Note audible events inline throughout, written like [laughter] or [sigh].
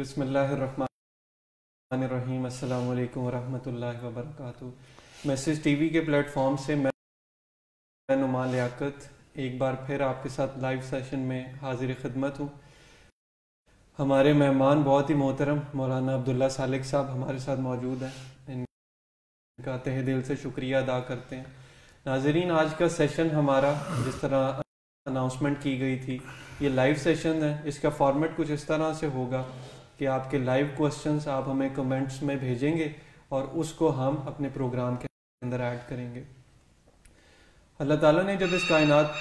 बिसमीम अल्लाम वरहमल वर्क मैसेज टीवी के प्लेटफॉर्म से मैं नुमा लियाकत एक बार फिर आपके साथ लाइव सेशन में हाजिर खदमत हूँ हमारे मेहमान बहुत ही मोहतरम मौलाना अब्दुल्ला सालिक साहब हमारे साथ मौजूद हैं इनका तह दिल से शुक्रिया अदा करते हैं नाजरीन आज का सेशन हमारा जिस तरह अनाउंसमेंट की गई थी ये लाइव सेशन है इसका फॉर्मेट कुछ इस तरह से होगा कि आपके लाइव क्वेश्चंस आप हमें कमेंट्स में भेजेंगे और उसको हम अपने प्रोग्राम के अंदर ऐड करेंगे अल्लाह ताला ने जब इस कायनात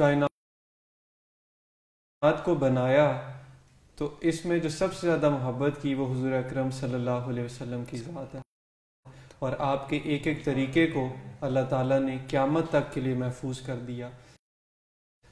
कायनात को बनाया तो इसमें जो सबसे ज़्यादा मोहब्बत की वो हजूर अक्रम सल्लल्लाहु अलैहि वसल्लम की ज़ात है और आपके एक एक तरीके को अल्लाह ताला ने क़्यामत तक के लिए महफूज कर दिया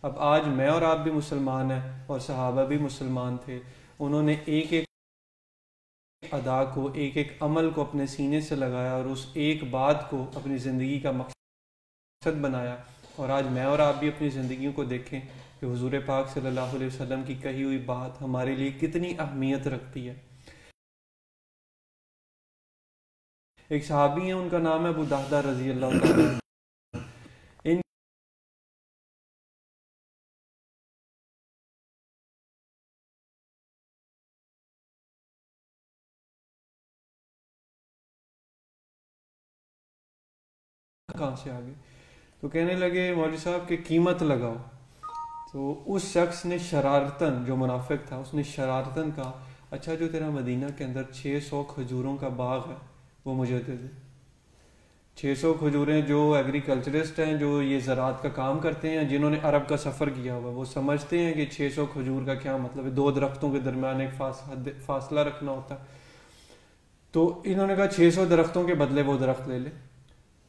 अब आज मैं और आप भी मुसलमान हैं और सहाबा भी मुसलमान थे उन्होंने एक एक अदा को एक एक अमल को अपने सीने से लगाया और उस एक बात को अपनी ज़िंदगी का मकसद बनाया और आज मैं और आप भी अपनी ज़िंदगी को देखें कि हजूर पाक सल्लल्लाहु अलैहि वसल्लम की कही हुई बात हमारे लिए कितनी अहमियत रखती है एक सहाबी हैं उनका नाम है अबू दाहदा रजी अल्लाह कहाँ से आ गए तो कहने लगे मौलवी साहब के कीमत लगाओ तो उस शख्स ने शरारतन जो मुनाफिक था उसने शरारतन कहा अच्छा जो तेरा मदीना के अंदर 600 खजूरों का बाग है वो मुझे होते थे सौ खजूरें जो एग्रीकल्चरिस्ट हैं जो ये ज़रात का काम करते हैं जिन्होंने अरब का सफ़र किया हुआ वो समझते हैं कि सौ खजूर का क्या मतलब है दो दरख्तों के दरमियान एक फासला रखना होता है तो इन्होंने कहा छः सौ दरख्तों के बदले वो दरख्त ले ले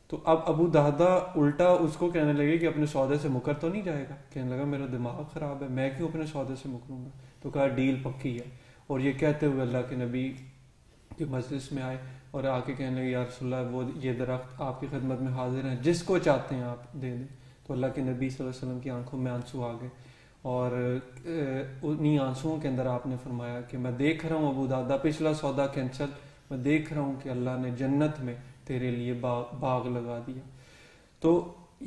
तो अब अबू दादा उल्टा उसको कहने लगे कि अपने सौदे से मुकर तो नहीं जाएगा कहने लगा मेरा दिमाग ख़राब है मैं क्यों अपने सौदे से मुकरूँगा तो कहा डील पक्की है और ये कहते हुए अल्लाह के नबी के मजलिस में आए और आके कहने लगे यारसोल्ला वो ये दरख्त आपकी खदमत में हाजिर हैं जिसको चाहते हैं आप दे दें तो अल्लाह के नबी वसल्लम की आंखों में आंसू आ गए और उन्हीं आंसुओं के अंदर आपने फरमाया कि मैं देख रहा हूँ अबू दादा पिछला सौदा कैंसल मैं देख रहा हूँ कि अल्लाह ने जन्नत में तेरे लिए बा, बाग लगा दिया तो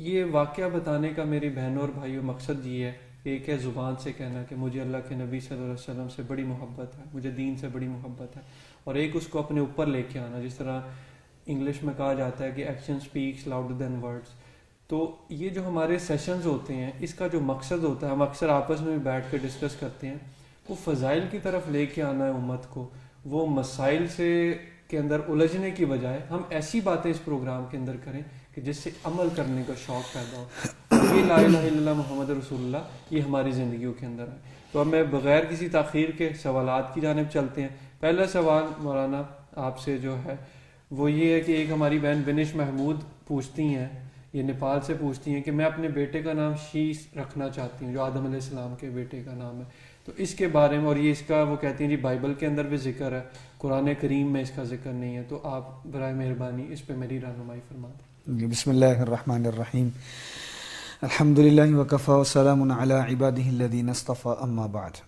ये वाक़ बताने का मेरी बहनों और भाइयों मकसद ये है एक है ज़ुबान से कहना कि मुझे अल्लाह के नबी वसल्लम से बड़ी मोहब्बत है मुझे दीन से बड़ी मोहब्बत है और एक उसको अपने ऊपर लेके आना जिस तरह इंग्लिश में कहा जाता है कि action speaks louder than words तो ये जो हमारे सेशंस होते हैं इसका जो मकसद होता है हम अक्सर आपस में बैठ कर डिस्कस करते हैं वो फ़जाइल की तरफ लेके आना है उम्मत को वो मसाइल से के अंदर उलझने की बजाय हम ऐसी बातें इस प्रोग्राम के अंदर करें कि जिससे अमल करने का शौक़ पैदा हो [coughs] ये ला मोहम्मद रसोल्ला ये हमारी ज़िंदगियों के अंदर है तो अब मैं बग़ैर किसी तखीर के सवाल की जानब चलते हैं पहला सवाल मौलाना आपसे जो है वो ये है कि एक हमारी बहन बिनिश महमूद पूछती हैं ये नेपाल से पूछती हैं कि मैं अपने बेटे का नाम शीश रखना चाहती हूँ जो आदम सलाम के बेटे का नाम है तो इसके बारे में और ये इसका वो कहती हैं जी बाइबल के अंदर भी जिक्र है कुरान करीम में इसका जिक्र नहीं है तो आप बर मेहरबानी इस पर मेरी रहनुमाई फरमा दें बसमीम अल्हम्दुलिल्लाह वकफ़ा वसलाम अला इबादीन अस्तफ़ा अम्मा बाद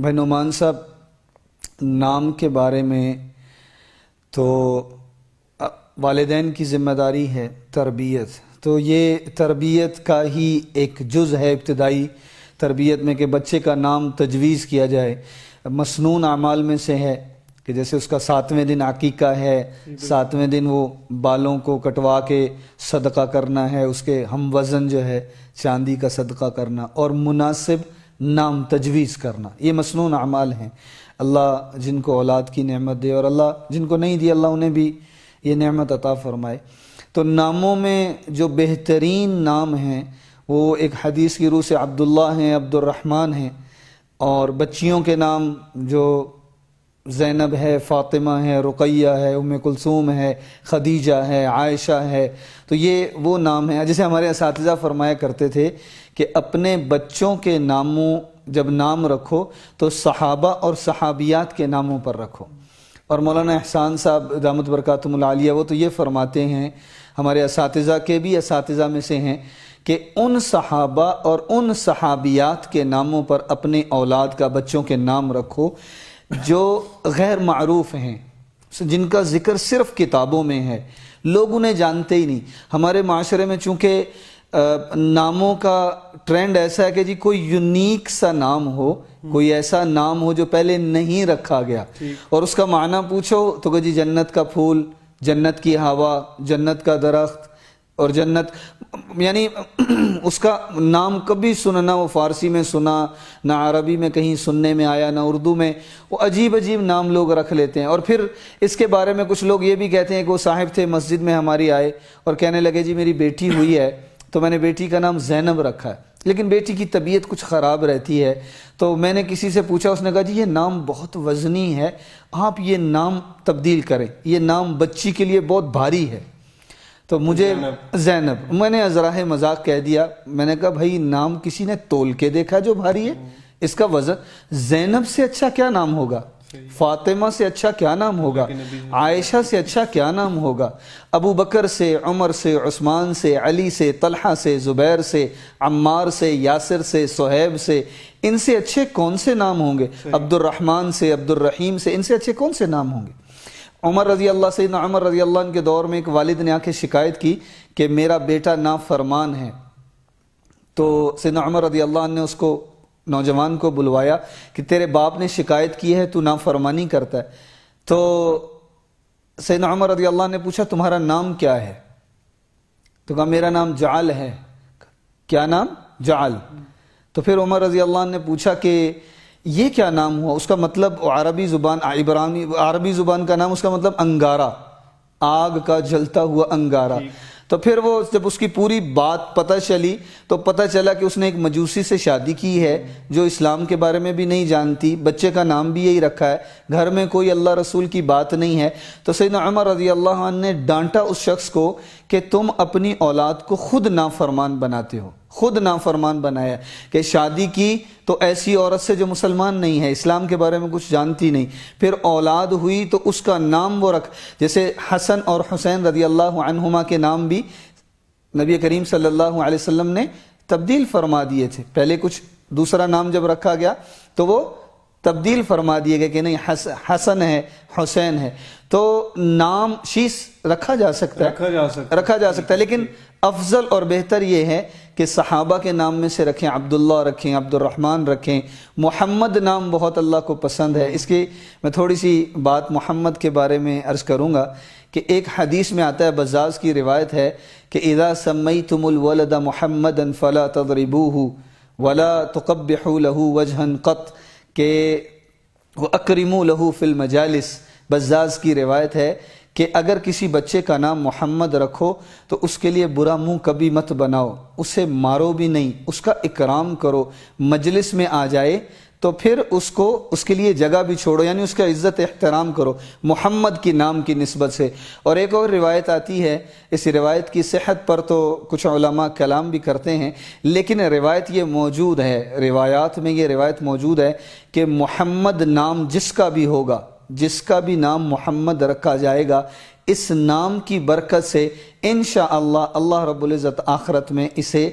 भाई नुमान साहब नाम के बारे में तो वालदेन की ज़िम्मेदारी है तरबियत तो ये तरबियत का ही एक जुज़ है इब्तदाई तरबियत में कि बच्चे का नाम तजवीज़ किया जाए मसनून अमाल में से है कि जैसे उसका सातवें दिन आकीका है सातवें दिन वो बालों को कटवा के सदका करना है उसके हम वज़न जो है चांदी का सदका करना और मुनासिब नाम तजवीज़ करना ये मसनून अमाल हैं अल्लाह जिनको औलाद की नेमत दे और अल्लाह जिनको नहीं दी अल्लाह उन्हें भी ये नेमत अता फरमाए तो नामों में जो बेहतरीन नाम हैं वो एक हदीस की रूह से अब्दुल्ला हैं अब्दुलरहमान हैं और बच्चियों के नाम जो जैनब है फ़ातिमा है रुकैया है उम कुलसूम है खदीजा है आयशा है तो ये वो नाम है जैसे हमारे इस फरमाया करते थे कि अपने बच्चों के नामों जब नाम रखो तो सहाबा और सहाबियात के नामों पर रखो और मौलाना एहसान साहब दामद बरकतमिया वो तो ये फरमाते हैं हमारे इस के भी इस में से हैं कि उन सहाबा और उन सहाबियात के नामों पर अपने औलाद का बच्चों के नाम रखो जो गैर मरूफ़ हैं जिनका ज़िक्र सिर्फ़ किताबों में है लोग उन्हें जानते ही नहीं हमारे माशरे में चूँकि नामों का ट्रेंड ऐसा है कि जी कोई यूनिक सा नाम हो कोई ऐसा नाम हो जो पहले नहीं रखा गया और उसका माना पूछो तो कह जी जन्नत का फूल जन्नत की हवा जन्नत का दरख्त और जन्नत यानी [clears throat] उसका नाम कभी सुना ना वो फ़ारसी में सुना ना अरबी में कहीं सुनने में आया ना उर्दू में वो अजीब अजीब नाम लोग रख लेते हैं और फिर इसके बारे में कुछ लोग ये भी कहते हैं कि वो साहिब थे मस्जिद में हमारी आए और कहने लगे जी मेरी बेटी हुई है तो मैंने बेटी का नाम जैनब रखा है लेकिन बेटी की तबीयत कुछ ख़राब रहती है तो मैंने किसी से पूछा उसने कहा जी ये नाम बहुत वज़नी है आप ये नाम तब्दील करें ये नाम बच्ची के लिए बहुत भारी है तो मुझे जैनब मैंने अजराह मजाक कह दिया मैंने कहा भाई नाम किसी ने तोल के देखा जो भारी है हम्म। इसका वजन जैनब से अच्छा क्या नाम होगा फातिमा से अच्छा क्या नाम होगा आयशा से अच्छा क्या नाम होगा अबू बकर से उमर से उस्मान से अली से तलहा से ज़ुबैर से अम्मार से यासिर से सोहेब से इनसे अच्छे कौन से नाम होंगे अब्दुलरहमान से अब्दुलरहीम से इनसे अच्छे कौन से नाम होंगे उमर रजी अल्लाह से नमर रजी अल्लाह के दौर में एक वालिद ने आके शिकायत की कि मेरा बेटा नाफरमान है तो सैदना उमर रजी अल्लाह ने उसको नौजवान को बुलवाया कि तेरे बाप ने शिकायत की है तू नाफरमानी करता है तो सैन अमर रजी अल्लाह ने पूछा तुम्हारा नाम क्या है तो कहा मेरा नाम जाल है क्या नाम जाल तो फिर उमर रजी अल्लाह ने पूछा कि ये क्या नाम हुआ उसका मतलब अरबी ज़ुबान इबरानी अरबी ज़ुबान का नाम उसका मतलब अंगारा आग का जलता हुआ अंगारा तो फिर वो जब उसकी पूरी बात पता चली तो पता चला कि उसने एक मजूसी से शादी की है जो इस्लाम के बारे में भी नहीं जानती बच्चे का नाम भी यही रखा है घर में कोई अल्लाह रसूल की बात नहीं है तो सैद अमर रजी अल्लाह ने डांटा उस शख्स को कि तुम अपनी औलाद को खुद नाफरमान बनाते हो खुद नाफरमान बनाया कि शादी की तो ऐसी औरत से जो मुसलमान नहीं है इस्लाम के बारे में कुछ जानती नहीं फिर औलाद हुई तो उसका नाम वो रख जैसे हसन और हुसैन रदी अल्लाह के नाम भी नबी करीम सल्लल्लाहु अलैहि वसल्लम ने तब्दील फरमा दिए थे पहले कुछ दूसरा नाम जब रखा गया तो वो तब्दील फरमा दिए गए कि नहीं हसन है हुसैन है तो नाम शीश रखा जा सकता है रखा जा सकता रखा जा सकता है लेकिन अफजल और बेहतर ये है कि सहाबा के नाम में से रखें अब्दुल्ला रखें अब्दुलरहमान रखें मोहम्मद नाम बहुत अल्लाह को पसंद है इसकी मैं थोड़ी सी बात मोहम्मद के बारे में अर्ज़ करूँगा कि एक हदीस में आता है बजाज की रिवायत है कि इदा समई तुमलवलदा मोहम्मद फ़ला तदरीबू वला तकब लहू वजहन कत के वक्रमू लहू फिल्म जालिस बजाज की रिवायत है कि अगर किसी बच्चे का नाम मोहम्मद रखो तो उसके लिए बुरा मुंह कभी मत बनाओ उसे मारो भी नहीं उसका इकराम करो मजलिस में आ जाए तो फिर उसको उसके लिए जगह भी छोड़ो यानी उसका इज़्ज़त एहतराम करो मोहम्मद की नाम की नस्बत से और एक और रिवायत आती है इस रिवायत की सेहत पर तो कुछ उलमा कलाम भी करते हैं लेकिन रिवायत ये मौजूद है रिवायात में ये रिवायत मौजूद है कि मोहम्मद नाम जिसका भी होगा जिसका भी नाम मोहम्मद रखा जाएगा इस नाम की बरकत से इन शाह अल्लाह रबुल्ज़त आखरत में इसे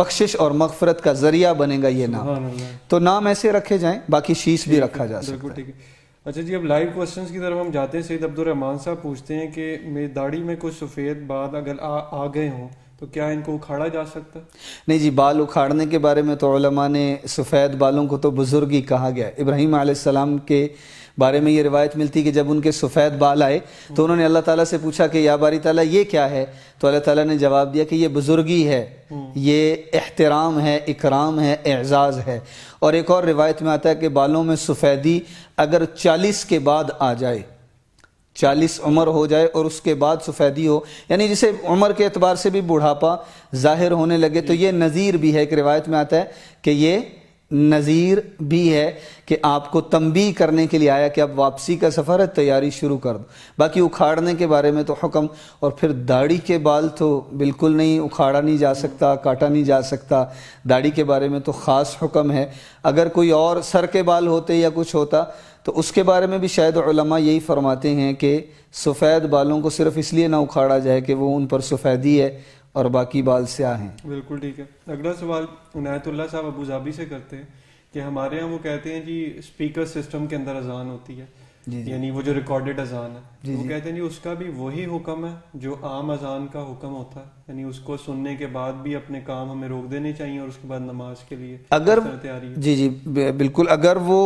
बख्शिश और मगफरत का ज़रिया बनेगा ये नाम तो नाम ऐसे रखे जाएं बाकी शीश भी रखा जा सकता है अच्छा जी अब लाइव क्वेश्चंस की तरफ हम जाते हैं सैद अब्दुलरहमान साहब पूछते हैं कि मेरी दाढ़ी में कुछ सफ़ेद बाल अगर आ, आ गए हों तो क्या इनको उखाड़ा जा सकता है नहीं जी बाल उखाड़ने के बारे में तो ने सफ़ेद बालों को तो बुज़ुर्ग ही कहा गया इब्राहिम आसमाम के बारे में ये रिवायत मिलती कि जब उनके सफ़ेद बाल आए तो उन्होंने अल्लाह ताला से पूछा कि या बारी ताला ये क्या है तो अल्लाह ताला ने जवाब दिया कि ये बुज़ुर्गी है ये एहतराम है इकराम है एजाज़ है और एक और रिवायत में आता है कि बालों में सफ़ेदी अगर चालीस के बाद आ जाए चालीस उम्र हो जाए और उसके बाद सफ़ेदी हो यानी जिसे उम्र के अतबार से भी बुढ़ापा ज़ाहिर होने लगे तो ये नज़ीर भी है एक रिवायत में आता है कि ये नज़ीर भी है कि आपको तंबी करने के लिए आया कि अब वापसी का सफ़र है तैयारी शुरू कर दो बाकी उखाड़ने के बारे में तो हुक्म और फिर दाढ़ी के बाल तो बिल्कुल नहीं उखाड़ा नहीं जा सकता काटा नहीं जा सकता दाढ़ी के बारे में तो ख़ास हुक्म है अगर कोई और सर के बाल होते या कुछ होता तो उसके बारे में भी शायद यही फरमाते हैं कि सफ़ेद बालों को सिर्फ़ इसलिए ना उखाड़ा जाए कि वो उन पर सफ़ेदी है और बाकी बाल स्याह हैं बिल्कुल ठीक है अगला सवाल उनायतुल्ला साहब अबू धाबी से करते हैं कि हमारे यहाँ वो कहते हैं जी स्पीकर सिस्टम के अंदर अजान होती है यानी वो जो रिकॉर्डेड अजान है जी वो जी। कहते हैं जी उसका भी वही हुक्म है जो आम अजान का हुक्म होता है यानी उसको सुनने के बाद भी अपने काम हमें रोक देने चाहिए और उसके बाद नमाज के लिए अगर तैयारी जी जी बिल्कुल अगर वो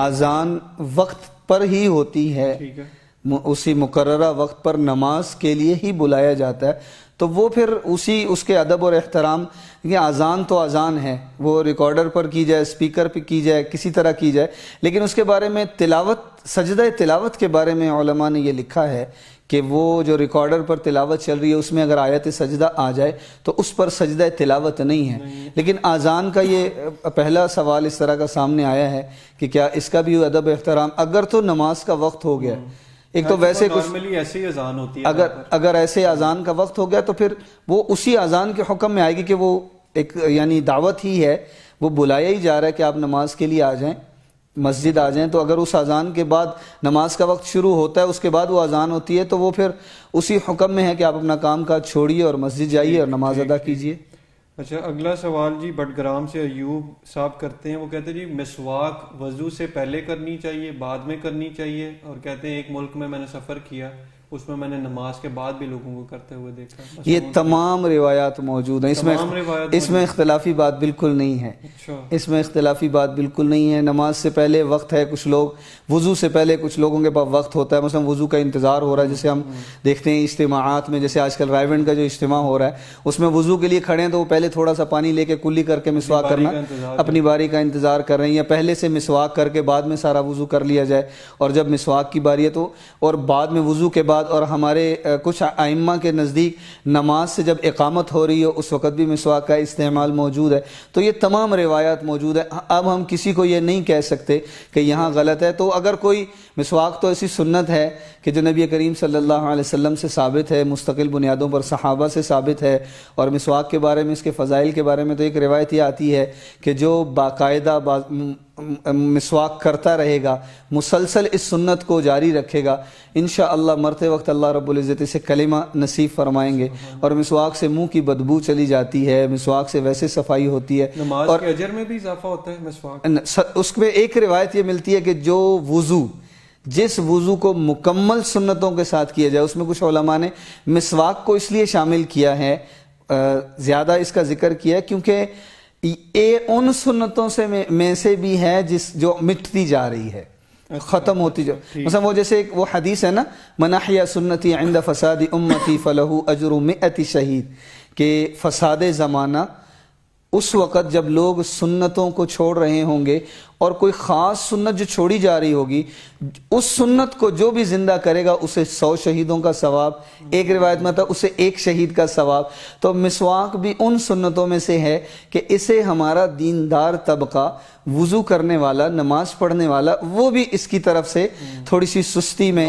आजान वक्त पर ही होती है ठीक है उसी मुकर्रा वक्त पर नमाज के लिए ही बुलाया जाता है तो वो फिर उसी उसके अदब और अहतराम क्योंकि अज़ान तो अज़ान है वो रिकॉर्डर पर की जाए स्पीकर पर की जाए किसी तरह की जाए लेकिन उसके बारे में तिलावत सजद तिलावत के बारे में मा ने ये लिखा है कि वो जो रिकॉर्डर पर तिलावत चल रही है उसमें अगर आयत सजदा आ जाए तो उस पर सजद तिलावत नहीं है नहीं। लेकिन आज़ान का ये पहला सवाल इस तरह का सामने आया है कि क्या इसका भी अदब एहतराम अगर तो नमाज का वक्त हो गया हम्म। एक तो हाँ, वैसे तो कुछ ऐसी अजान होती है अगर अगर ऐसे अजान का वक्त हो गया तो फिर वो उसी अजान के हुक्म में आएगी कि वो एक यानी दावत ही है वो बुलाया ही जा रहा है कि आप नमाज के लिए आ जाएं मस्जिद आ जाएं तो अगर उस अजान के बाद नमाज का वक्त शुरू होता है उसके बाद वो अजान होती है तो वो फिर उसी हुक्म में है कि आप अपना काम काज छोड़िए और मस्जिद जाइए और नमाज अदा कीजिए अच्छा अगला सवाल जी बटग्राम से अयूब साहब करते हैं वो कहते हैं जी मिसवाक वजू से पहले करनी चाहिए बाद में करनी चाहिए और कहते हैं एक मुल्क में मैंने सफ़र किया उसमें मैंने नमाज के बाद भी लोगों को करते हुए देखा ये तमाम रिवायात मौजूद हैं इसमें इसमें इख्तलाफी बात बिल्कुल नहीं है अच्छा। इसमें इख्तलाफी बात बिल्कुल नहीं है नमाज से पहले वक्त है कुछ लोग वज़ू से पहले कुछ लोगों के पास वक्त होता है मतलब वज़ू का इंतज़ार हो रहा है जैसे हम हम्म। देखते हैं इज्तिमात में जैसे आजकल रायवेंड का जो इज्तम हो रहा है उसमें वज़ू के लिए खड़े हैं तो वो पहले थोड़ा सा पानी लेके कुल्ली करके मिसवाक करना अपनी बारी का इंतज़ार कर रहे हैं या पहले से मिसवाक करके बाद में सारा वज़ू कर लिया जाए और जब मिसवाक की बारी है तो और बाद में वज़ू के बाद बाद और हमारे कुछ आइम्मा के नज़दीक नमाज से जब इकामत हो रही हो उस वक़्त भी मिसवाक का इस्तेमाल मौजूद है तो ये तमाम रिवायात मौजूद है अब हम किसी को ये नहीं कह सकते कि यहाँ गलत है तो अगर कोई मिसवाक तो ऐसी सुन्नत है कि जो नबी करीम सल्लल्लाहु अलैहि वसल्लम से साबित है मुस्तकिल बुनियादों पर सहाबा से साबित है और मिसवाक के बारे में इसके फ़ज़ाइल के बारे में तो एक रिवायत ये आती है कि जो बाकायदा बा, मिसवाक करता रहेगा मुसलसल इस सुन्नत को जारी रखेगा इन मरते वक्त अल्लाह रब्ज़त से कलिमा नसीब फरमाएंगे और मिसवाक से मुंह की बदबू चली जाती है मिसवाक से वैसे सफाई होती है और अजर में भी इजाफा होता है उसमें एक रिवायत ये मिलती है कि जो वज़ू जिस वज़ू को मुकम्मल सुन्नतों के साथ किया जाए उसमें कुछ ओलमा ने मिसवाक को इसलिए शामिल किया है ज़्यादा इसका जिक्र किया है क्योंकि ये उन सुन्नतों से में, में से भी है जिस जो मिटती जा रही है अच्छा, ख़त्म होती जो मतलब वो जैसे एक वो हदीस है ना मनाहिया सुन्नती आंद फसादी उम्मती फ़लहू अजरुमति शहीद के फ़साद ज़माना उस वक़्त जब लोग सुन्नतों को छोड़ रहे होंगे और कोई ख़ास सुन्नत जो छोड़ी जा रही होगी उस सुन्नत को जो भी ज़िंदा करेगा उसे सौ शहीदों का सवाब एक रिवायत में था उसे एक शहीद का सवाब तो मिसवाक भी उन सुन्नतों में से है कि इसे हमारा दीनदार तबका वज़ू करने वाला नमाज पढ़ने वाला वो भी इसकी तरफ से थोड़ी सी सुस्ती में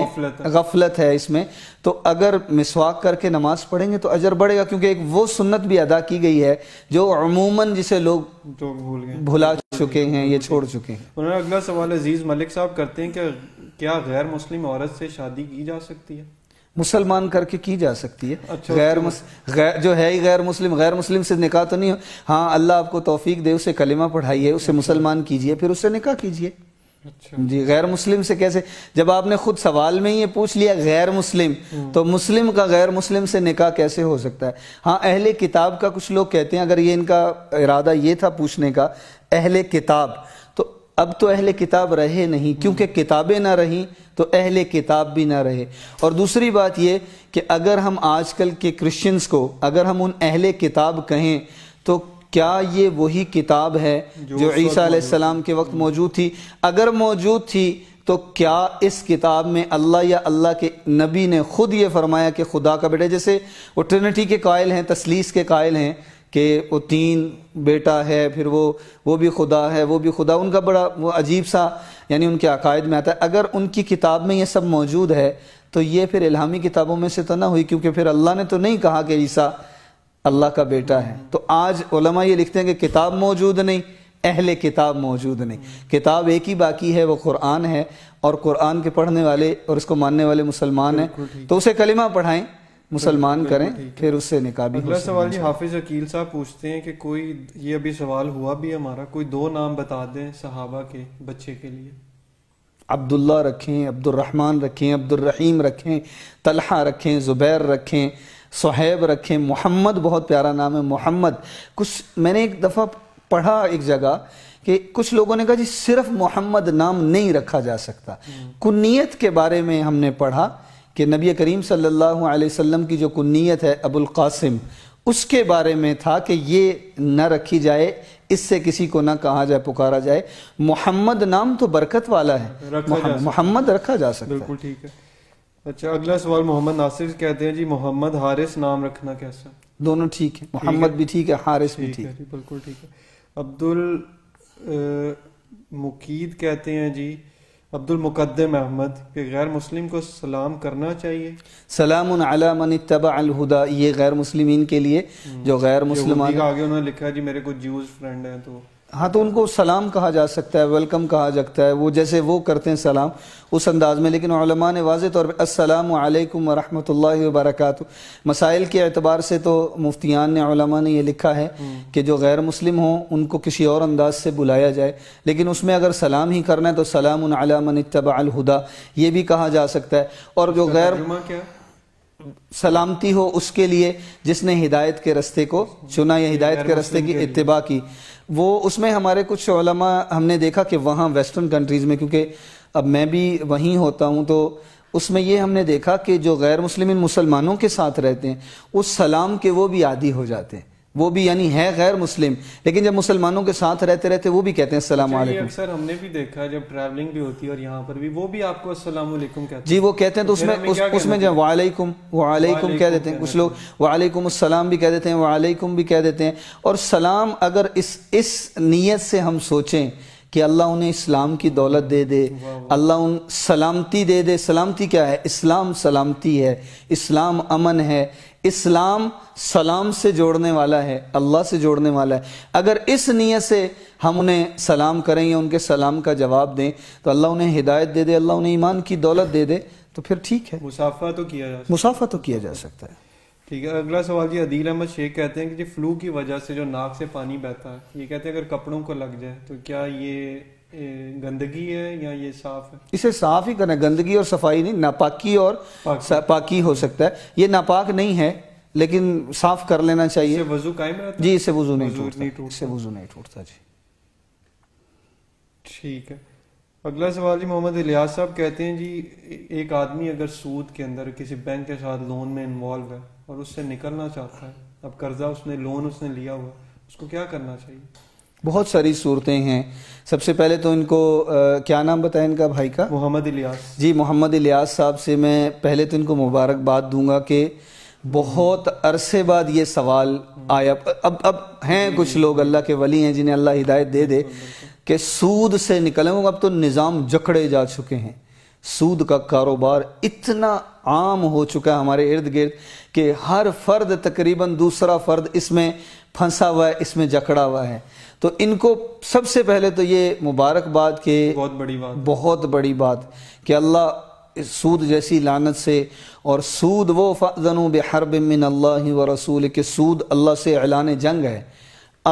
गफलत है इसमें तो अगर मिसवाक करके नमाज पढ़ेंगे तो अजर बढ़ेगा क्योंकि एक वो सुन्नत भी अदा की गई है जो अमूमन जिसे लोग तो भूल गए भुला चुके हैं ये छोड़ चुके हैं उन्होंने अगला सवाल अजीज मलिक साहब करते हैं कि क्या गैर मुस्लिम औरत से शादी की जा सकती है मुसलमान करके की जा सकती है अच्छा, अच्छा। गैर मुस गैर जो है ही गैर मुस्लिम गैर मुस्लिम से निकाह तो नहीं हो हाँ अल्लाह आपको तोफीक दे उसे कलिमा पढ़ाइए उसे मुसलमान कीजिए फिर उससे निकाह कीजिए अच्छा। जी गैर मुस्लिम से कैसे जब आपने खुद सवाल में ही ये पूछ लिया गैर मुस्लिम हम्म। तो मुस्लिम का गैर मुस्लिम से निकाह कैसे हो सकता है हाँ अहले किताब का कुछ लोग कहते हैं अगर ये इनका इरादा ये था पूछने का अहले किताब तो अब तो अहले किताब रहे नहीं हम्म। क्योंकि किताबें ना रहीं तो अहले किताब भी ना रहे और दूसरी बात ये कि अगर हम आजकल के क्रिश्चियंस को अगर हम उन अहले किताब कहें तो क्या ये वही किताब है जो ईसा सलाम के वक्त मौजूद थी अगर मौजूद थी तो क्या इस किताब में अल्लाह या अल्लाह के नबी ने ख़ुद ये फरमाया कि खुदा का बेटा जैसे वो ट्रिनिटी के कायल हैं तसलीस के कायल हैं कि वो तीन बेटा है फिर वो वो भी खुदा है वो भी खुदा उनका बड़ा वो अजीब सा यानी उनके अकायद में आता है अगर उनकी किताब में ये सब मौजूद है तो ये फिर इलामी किताबों में से तो ना हुई क्योंकि फिर अल्लाह ने तो नहीं कहा कि ईसा अल्लाह का बेटा है तो आज उलमा ये लिखते हैं कि किताब मौजूद नहीं अहले किताब मौजूद नहीं किताब एक ही बाकी है वो कुरान है और कुरान के पढ़ने वाले और इसको मानने वाले मुसलमान हैं तो उसे कलिमा पढ़ाएं मुसलमान करें फिर उससे निकाह अगला सवाल जी हाफिज अकील साहब पूछते हैं कि कोई ये अभी सवाल हुआ भी हमारा कोई दो नाम बता दें सहाबा के बच्चे के लिए अब्दुल्ला रखें अब्दुलरहमान रखें अब्दुलरहीम रखें तलहा रखें ज़ुबैर रखें सोहेब रखें मोहम्मद बहुत प्यारा नाम है मोहम्मद कुछ मैंने एक दफ़ा पढ़ा एक जगह कि कुछ लोगों ने कहा जी सिर्फ मोहम्मद नाम नहीं रखा जा सकता कुन्नीत के बारे में हमने पढ़ा कि नबी करीम सल्लल्लाहु अलैहि वसल्लम की जो कुन्नीत है अबुल कासिम उसके बारे में था कि ये न रखी जाए इससे किसी को ना कहा जाए पुकारा जाए मोहम्मद नाम तो बरकत वाला है मोहम्मद रखा जा सकता है बिल्कुल ठीक है अच्छा अगला सवाल मोहम्मद नासिर कहते हैं जी मोहम्मद हारिस नाम रखना कैसा दोनों ठीक है मोहम्मद भी ठीक है हारिस भी ठीक है बिल्कुल ठीक है अब्दुल मुकीद कहते हैं जी अब्दुल मुकद्दम अहमद के गैर मुस्लिम को सलाम करना चाहिए सलाम मन तबाहुदा ये गैर मुस्लिम के लिए हम्म। जो गैर मुस्लिम आगे उन्होंने लिखा जी मेरे को जूस फ्रेंड हैं तो हाँ तो उनको सलाम कहा जा सकता है वेलकम कहा जाता है वो जैसे वो करते हैं सलाम उस अंदाज़ में लेकिन उलमा ने वाज तौर पर अस्सलाम वालेकुम वरहमतुल्लाहि मसाइल के अतबार से तो मुफ्तियान ने उलमा ने ये लिखा है हम्म। कि जो गैर मुस्लिम हों उनको किसी और अंदाज से बुलाया जाए लेकिन उसमें अगर सलाम ही करना है तो सलाम तबाहुदा ये भी कहा जा सकता है और जो गैर सलामती हो उसके लिए जिसने हिदायत के रस्ते को चुना या हिदायत के रस्ते की इतबा की वो उसमें हमारे कुछ ओलमा हमने देखा कि वहाँ वेस्टर्न कंट्रीज़ में क्योंकि अब मैं भी वहीं होता हूँ तो उसमें ये हमने देखा कि जो गैर मुस्लिम मुसलमानों के साथ रहते हैं उस सलाम के वो भी आदि हो जाते हैं वो भी यानी है गैर मुस्लिम लेकिन जब मुसलमानों के साथ रहते रहते वो भी कहते हैं अस्सलाम वालेकुम अक्सर हमने भी देखा जब ट्रैवलिंग भी होती है और यहाँ पर भी वो भी आपको अस्सलाम वालेकुम कहते हैं जी वो कहते हैं तो उसमें उसमें जब वालेकुम वालेकुम कह देते हैं कुछ लोग वालेकुम अस्सलाम भी कह देते हैं वालेकुम भी कह देते हैं और सलाम अगर इस इस नीयत से हम सोचें कि अल्लाह उन्हें इस्लाम की दौलत दे दे अल्लाह उन सलामती दे दे सलामती क्या है इस्लाम सलामती है इस्लाम अमन है इस्लाम सलाम से जोड़ने वाला है अल्लाह से जोड़ने वाला है अगर इस नीयत से हम उन्हें सलाम करें या उनके सलाम का जवाब दें तो अल्लाह उन्हें हिदायत दे दे अल्लाह उन्हें ईमान की दौलत दे दे तो फिर ठीक है मुसाफा तो किया जा मुसाफा तो किया जा सकता है ठीक है अगला सवाल जी अदील अहमद शेख कहते हैं कि जी फ्लू की वजह से जो नाक से पानी बहता है ये कहते हैं अगर कपड़ों को लग जाए तो क्या ये गंदगी है या ये साफ है इसे साफ ही करना गंदगी और सफाई नहीं नापाकी और पाकी, पाकी हो सकता है ये नापाक नहीं है लेकिन साफ कर लेना चाहिए वजू कायम रहता जी इसे वजू नहीं टूटता इसे वजू नहीं टूटता जी ठीक है अगला सवाल जी मोहम्मद इलियास साहब कहते हैं जी एक आदमी अगर सूद के अंदर किसी बैंक के साथ लोन में इन्वॉल्व है और उससे निकलना चाहता है अब कर्जा उसने लोन उसने लिया हुआ उसको क्या करना चाहिए बहुत सारी सूरतें हैं सबसे पहले तो इनको आ, क्या नाम बताया इनका भाई का मोहम्मद इलियास जी मोहम्मद इलियास साहब से मैं पहले तो इनको मुबारकबाद दूंगा कि बहुत अरसे बाद ये सवाल आया अब अब हैं कुछ लोग अल्लाह के वली हैं जिन्हें अल्लाह हिदायत दे दे कि सूद से निकले अब तो निज़ाम जकड़े जा चुके हैं सूद का कारोबार इतना आम हो चुका है हमारे इर्द गिर्द कि हर फर्द तकरीबन दूसरा फर्द इसमें फंसा हुआ है इसमें जकड़ा हुआ है तो इनको सबसे पहले तो ये मुबारकबाद के बहुत बड़ी बात बहुत बड़ी बात कि अल्लाह सूद जैसी लानत से और सूद वो फ़नू बहरब मिन अल्लाह व रसूल के सूद अल्लाह से ऐलान जंग है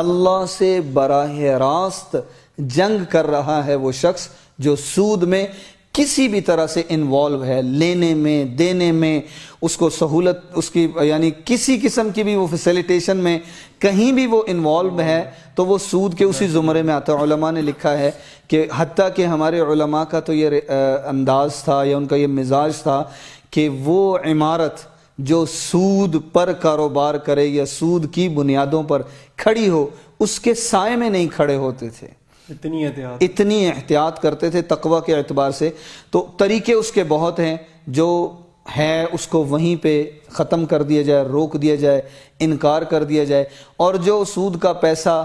अल्लाह से बराह रास्त जंग कर रहा है वो शख्स जो सूद में किसी भी तरह से इन्वॉल्व है लेने में देने में उसको सहूलत उसकी यानी किसी किस्म की भी वो फैसिलिटेशन में कहीं भी वो इन्वॉल्व है तो वो सूद के उसी ज़ुमरे में आता है ने लिखा है कि हती कि हमारे का तो ये अंदाज़ था या उनका ये मिजाज था कि वो इमारत जो सूद पर कारोबार करे या सूद की बुनियादों पर खड़ी हो उसके साय में नहीं खड़े होते थे इतनी एहतियात इतनी एहतियात करते थे तकवा के अतबार से तो तरीके उसके बहुत हैं जो है उसको वहीं पे ख़त्म कर दिया जाए रोक दिया जाए इनकार कर दिया जाए और जो सूद का पैसा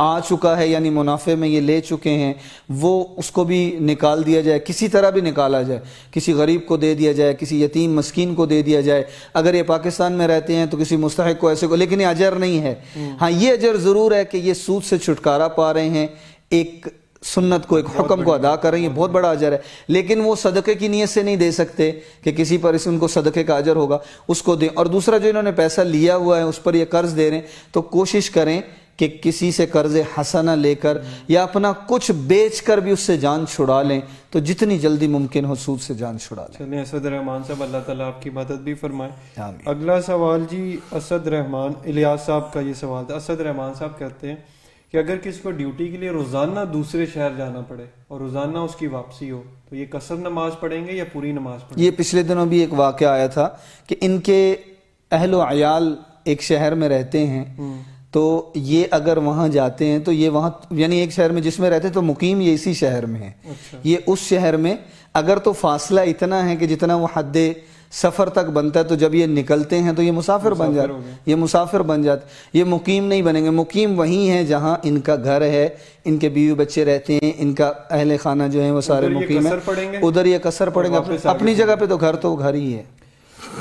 आ चुका है यानी मुनाफे में ये ले चुके हैं वो उसको भी निकाल दिया जाए किसी तरह भी निकाला जाए किसी गरीब को दे दिया जाए किसी यतीम मस्किन को दे दिया जाए अगर ये पाकिस्तान में रहते हैं तो किसी मुस्तक को ऐसे को लेकिन ये अजर नहीं है हम्म। हाँ ये अजर ज़रूर है कि ये सूद से छुटकारा पा रहे हैं एक सुन्नत को एक हुक्म को अदा कर रही है बहुत बड़ा अजर है लेकिन वो सदक़े की नीयत से नहीं दे सकते कि किसी पर इस उनको सदक़े का अजर होगा उसको दें और दूसरा जो इन्होंने पैसा लिया हुआ है उस पर ये कर्ज़ दे रहे हैं तो कोशिश करें कि किसी से कर्ज हसना लेकर या अपना कुछ बेच कर भी उससे जान छुड़ा लें तो जितनी जल्दी मुमकिन हो सूद से जान छुड़ा लें चलिए असद रहमान साहब अल्लाह ताला आपकी मदद भी फरमाए अगला सवाल जी असद रहमान इलियास साहब का ये सवाल था असद रहमान साहब कहते हैं कि अगर किसी को ड्यूटी के लिए रोज़ाना दूसरे शहर जाना पड़े और रोज़ाना उसकी वापसी हो तो ये कसर नमाज पढ़ेंगे या पूरी नमाज पढ़ेंगे ये पिछले दिनों भी एक वाक़ आया था कि इनके अहल वयाल एक शहर में रहते हैं हम्म। तो ये अगर वहां जाते हैं तो ये वहां यानी एक शहर में जिसमें रहते हैं तो मुकीम ये इसी शहर में है अच्छा। ये उस शहर में अगर तो फासला इतना है कि जितना वो हद सफ़र तक बनता है तो जब ये निकलते हैं तो ये मुसाफिर बन जाते ये मुसाफिर बन जाते ये मुकीम नहीं बनेंगे मुकीम वहीं हैं जहाँ इनका घर है इनके बीवी बच्चे रहते हैं इनका अहल खाना जो है वो सारे मुकीम है उधर ये कसर पड़ेंगे अपनी जगह पर तो घर तो घर ही है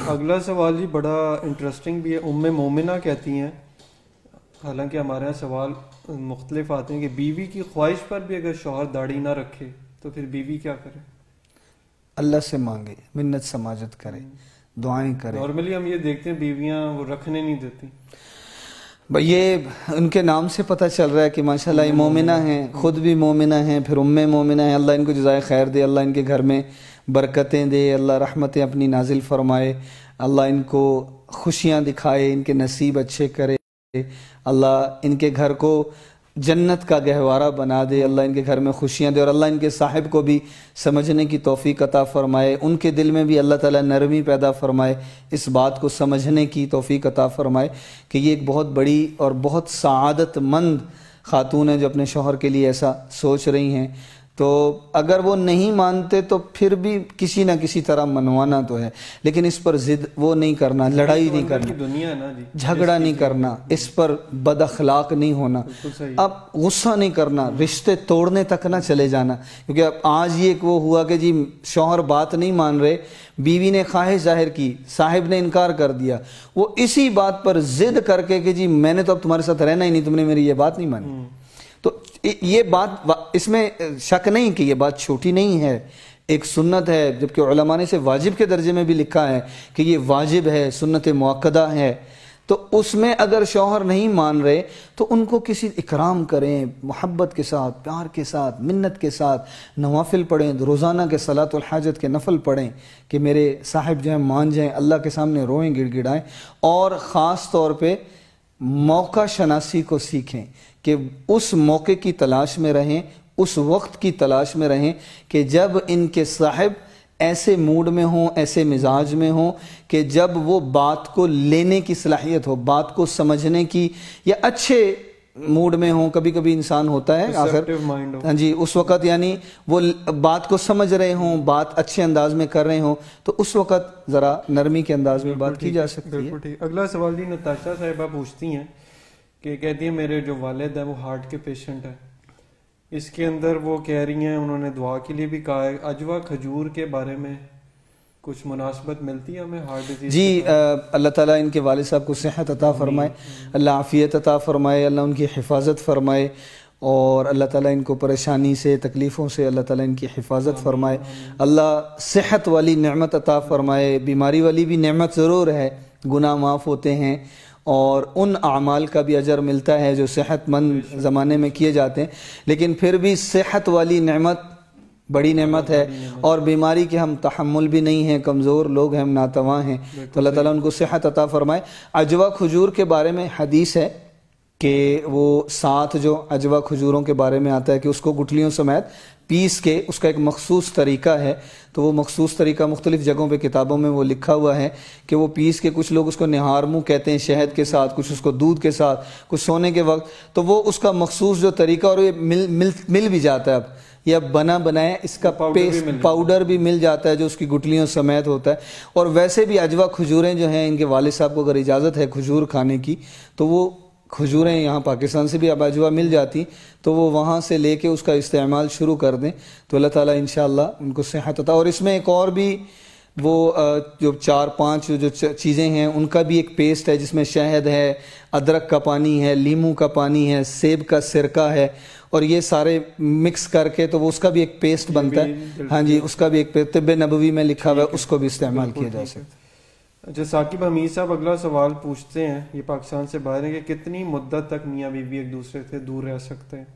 अगला सवाल जी बड़ा इंटरेस्टिंग भी है उम मोमिना कहती हैं हालांकि हमारे यहाँ सवाल मुख्तलिफ आते हैं कि बीवी की ख्वाहिश पर भी अगर शोहर दाढ़ी ना रखे तो फिर बीवी क्या करे अल्लाह से मांगे मिन्नत समाजत करे दुआएं करें नॉर्मली हम ये देखते हैं बीवियां वो रखने नहीं देती भाई ये उनके नाम से पता चल रहा है कि माशाल्लाह ये मोमिना हैं खुद भी मोमिना हैं फिर उम्मे मोमिना हैं अल्लाह इनको जजाय खैर दे अल्लाह इनके घर में बरकतें दे अल्लाह रहमतें अपनी नाजिल फरमाए अल्लाह इनको खुशियाँ दिखाए इनके नसीब अच्छे करे अल्लाह इनके घर को जन्नत का गहवारा बना दे अल्लाह इनके घर में खुशियाँ दे और अल्लाह इनके साहिब को भी समझने की तोफ़ी अता फ़रमाए उनके दिल में भी अल्लाह ताला नरमी पैदा फ़रमाए इस बात को समझने की तोफ़ी अता फ़रमाए कि ये एक बहुत बड़ी और बहुत सआदतमंद ख़ातून है जो अपने शोहर के लिए ऐसा सोच रही हैं तो अगर वो नहीं मानते तो फिर भी किसी ना किसी तरह मनवाना तो है लेकिन इस पर जिद वो नहीं करना लड़ाई तो नहीं करनी दुनिया ना जी झगड़ा नहीं तो करना इस पर बद अखलाक नहीं होना अब गुस्सा नहीं करना रिश्ते तोड़ने तक ना चले जाना क्योंकि अब आज ये एक वो हुआ कि जी शोहर बात नहीं मान रहे बीवी ने ख्वाहिश जाहिर की साहिब ने इनकार कर दिया वो इसी बात पर जिद करके कि जी मैंने तो अब तुम्हारे साथ रहना ही नहीं तुमने मेरी ये बात नहीं मानी हम्म। तो ये बात इसमें शक नहीं कि ये बात छोटी नहीं है एक सुन्नत है जबकि उलमा ने इसे वाजिब के दर्जे में भी लिखा है कि ये वाजिब है सुन्नत मौकदा है तो उसमें अगर शौहर नहीं मान रहे तो उनको किसी इकराम करें मोहब्बत के साथ प्यार के साथ मिन्नत के साथ नवाफिल पढ़ें रोज़ाना के सलातुल हाजत के नफल पढ़ें कि मेरे साहब जो हैं मान जाएं अल्लाह के सामने रोएं गिड़गिड़ाएं और ख़ास तौर पे मौका शनासी को सीखें कि उस मौके की तलाश में रहें उस वक्त की तलाश में रहें कि जब इनके साहब ऐसे मूड में हों ऐसे मिजाज में हों कि जब वो बात को लेने की सलाहियत हो बात को समझने की या अच्छे मूड में हो कभी कभी इंसान होता है आखिर हाँ जी उस वक़्त यानी वो बात को समझ रहे हों बात अच्छे अंदाज में कर रहे हों तो उस वक़्त ज़रा नरमी के अंदाज में बात की जा सकती है अगला सवाल जी नताशा साहिबा पूछती हैं कि कहती है मेरे जो वालद हैं वो हार्ट के पेशेंट हैं इसके अंदर वो कह रही हैं उन्होंने दुआ के लिए भी कहा है अजवा खजूर के बारे में कुछ मुनासबत मिलती है हमें हार्ट डिजीज जी अल्लाह ताला इनके वाले साहब को सेहत अता फरमाए अल्लाह आफ़ियत अता फरमाए अल्लाह उनकी हिफाजत फरमाए और अल्लाह ताला इनको परेशानी से तकलीफ़ों से अल्लाह ताला इनकी हिफाजत फरमाए अल्लाह सेहत वाली नमत अता फरमाए बीमारी वाली भी नमत ज़रूर है गुनाह माफ़ होते हैं और उन अमाल का भी अजर मिलता है जो सेहतमंद ज़माने में किए जाते हैं लेकिन फिर भी सेहत वाली नमत बड़ी नेमत है और बीमारी के हम तहमुल भी नहीं हैं कमज़ोर लोग हैं हम नातवा हैं तो अल्लाह ताला उनको सेहत अता फ़रमाए अजवा खजूर के बारे में हदीस है कि वो साथ जो अजवा खजूरों के बारे में आता है कि उसको गुठलियों समेत पीस के उसका एक मखसूस तरीका है तो वो मखसूस तरीका मुख्तलिफ जगहों पे किताबों में वो लिखा हुआ है कि वो पीस के कुछ लोग उसको मुँह कहते हैं शहद के साथ कुछ उसको दूध के साथ कुछ सोने के वक्त तो वो उसका मखसूस जो तरीका और ये मिल मिल मिल भी जाता है अब या अब बना बनाया इसका पेस्ट पाउडर भी मिल जाता है जो उसकी गुटलियों समेत होता है और वैसे भी अजवा खजूरें जो हैं इनके वाले साहब को अगर इजाज़त है खजूर खाने की तो वो खजूरें यहाँ पाकिस्तान से भी आबाजुआ मिल जाती तो वो वहाँ से लेके उसका इस्तेमाल शुरू कर दें तो अल्लाह ताला इन उनको सेहत होता और इसमें एक और भी वो जो चार पांच जो चीज़ें हैं उनका भी एक पेस्ट है जिसमें शहद है अदरक का पानी है लीमू का पानी है सेब का सिरका है और ये सारे मिक्स करके तो वो उसका भी एक पेस्ट बनता है हाँ जी उसका भी एक पेस्ट तिब्बे नबवी में लिखा हुआ है उसको भी इस्तेमाल किया जा सकता है अच्छा साकिब हमीद साहब अगला सवाल पूछते हैं ये पाकिस्तान से बाहर है कि कितनी मुद्दत तक मियाँ बीवी एक दूसरे से दूर रह सकते हैं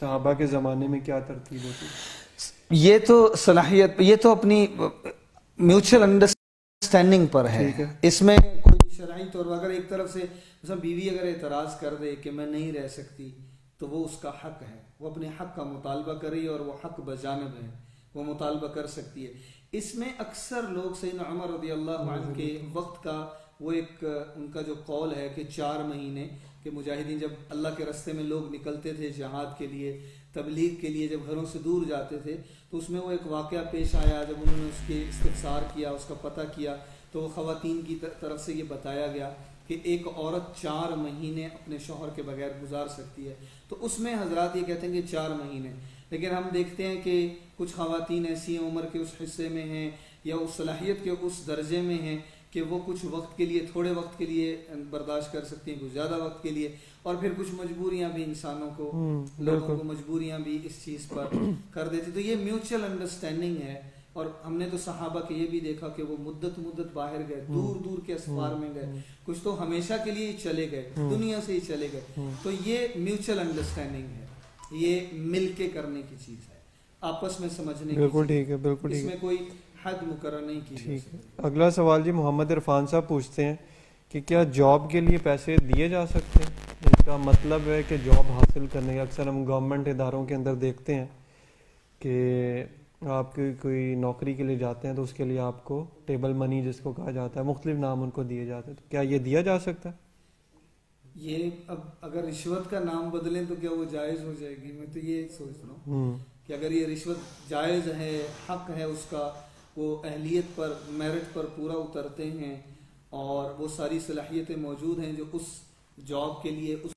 साहबा के ज़माने में क्या तरतीब होती है ये तो सलाहियत ये तो अपनी म्यूचुअल अंडरस्टैंडिंग पर है, है। इसमें कोई शराही तौर अगर एक तरफ से मतलब बीवी अगर एतराज़ कर दे कि मैं नहीं रह सकती तो वो उसका हक है वो अपने हक का मुतालबा करे और वो हक बजानब है वो मुतालबा कर सकती है इसमें अक्सर लोग सैन अमर रदी अल्लाह हाँ के वक्त का वो एक उनका जो कौल है कि चार महीने कि मुजाहिदीन जब अल्लाह के रस्ते में लोग निकलते थे जहाद के लिए तबलीग के लिए जब घरों से दूर जाते थे तो उसमें वो एक वाक़ पेश आया जब उन्होंने उसके इस्तार किया उसका पता किया तो वो ख़वान की तरफ से ये बताया गया कि एक औरत चार महीने अपने शोहर के बगैर गुजार सकती है तो उसमें हजरात ये कहते हैं कि चार महीने लेकिन हम देखते हैं कि कुछ खातन ऐसी उम्र के उस हिस्से में हैं या उस सलाहियत के उस दर्जे में हैं कि वो कुछ वक्त के लिए थोड़े वक्त के लिए बर्दाश्त कर सकती हैं कुछ ज़्यादा वक्त के लिए और फिर कुछ मजबूरियां भी इंसानों को हम्म, लोगों को मजबूरियां भी इस चीज़ पर कर देती तो ये म्यूचुअल अंडरस्टैंडिंग है और हमने तो सहाबा के ये भी देखा कि वो मुद्दत मुद्दत बाहर गए हम्म, दूर दूर के अखबार में गए हम्म, कुछ तो हमेशा के लिए ही चले गए दुनिया से ही चले गए तो ये म्यूचुअल अंडरस्टैंडिंग है ये मिलके करने की चीज है आपस में समझने बिल्कुल ठीक है बिल्कुल ठीक है कोई हद मुकर नहीं की ठीक है अगला सवाल जी मोहम्मद इरफान साहब पूछते हैं कि क्या जॉब के लिए पैसे दिए जा सकते हैं इसका मतलब है कि जॉब हासिल करने के अक्सर हम गवर्नमेंट इदारों के अंदर देखते हैं कि आप कोई नौकरी के लिए जाते हैं तो उसके लिए आपको टेबल मनी जिसको कहा जाता है मुख्तलिफ नाम उनको दिए जाते हैं तो क्या ये दिया जा सकता है ये अब अगर रिश्वत का नाम बदले तो क्या वो जायज हो जाएगी मैं तो ये सोच रहा हूँ हम्म। कि अगर ये रिश्वत जायज है हक है उसका वो अहलियत पर मेरिट पर पूरा उतरते हैं और वो सारी सलाहियतें मौजूद हैं जो उस जॉब के लिए उस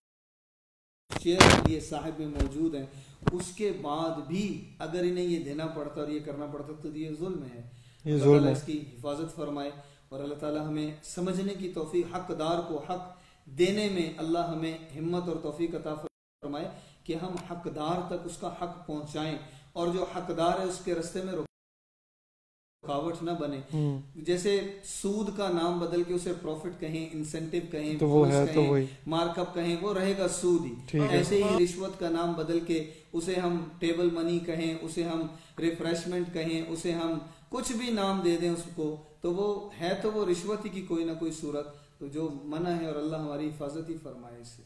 चेयर के लिए साहब में मौजूद हैं उसके बाद भी अगर इन्हें ये देना पड़ता और ये करना पड़ता तो ये जुल्म है ये जुल्म इसकी हिफाजत फरमाए और अल्लाह ताला हमें समझने की तोफ़ी हकदार को हक देने में अल्लाह हमें हिम्मत और तोफ़ी अता फरमाए कि हम हकदार तक उसका हक पहुंचाएं और जो हकदार है उसके रस्ते में रुकावट ना बने हम्म। जैसे सूद का नाम बदल के उसे प्रॉफिट कहें इंसेंटिव कहें तो वो है, तो कहें, तो मार्कअप कहें वो रहेगा सूद ही ऐसे ही रिश्वत का नाम बदल के उसे हम टेबल मनी कहें उसे हम रिफ्रेशमेंट कहें उसे हम कुछ भी नाम दे दें उसको तो वो है तो वो रिश्वत ही की कोई ना कोई सूरत तो जो मना है और अल्लाह हमारी हिफाजत ही फरमाए इसे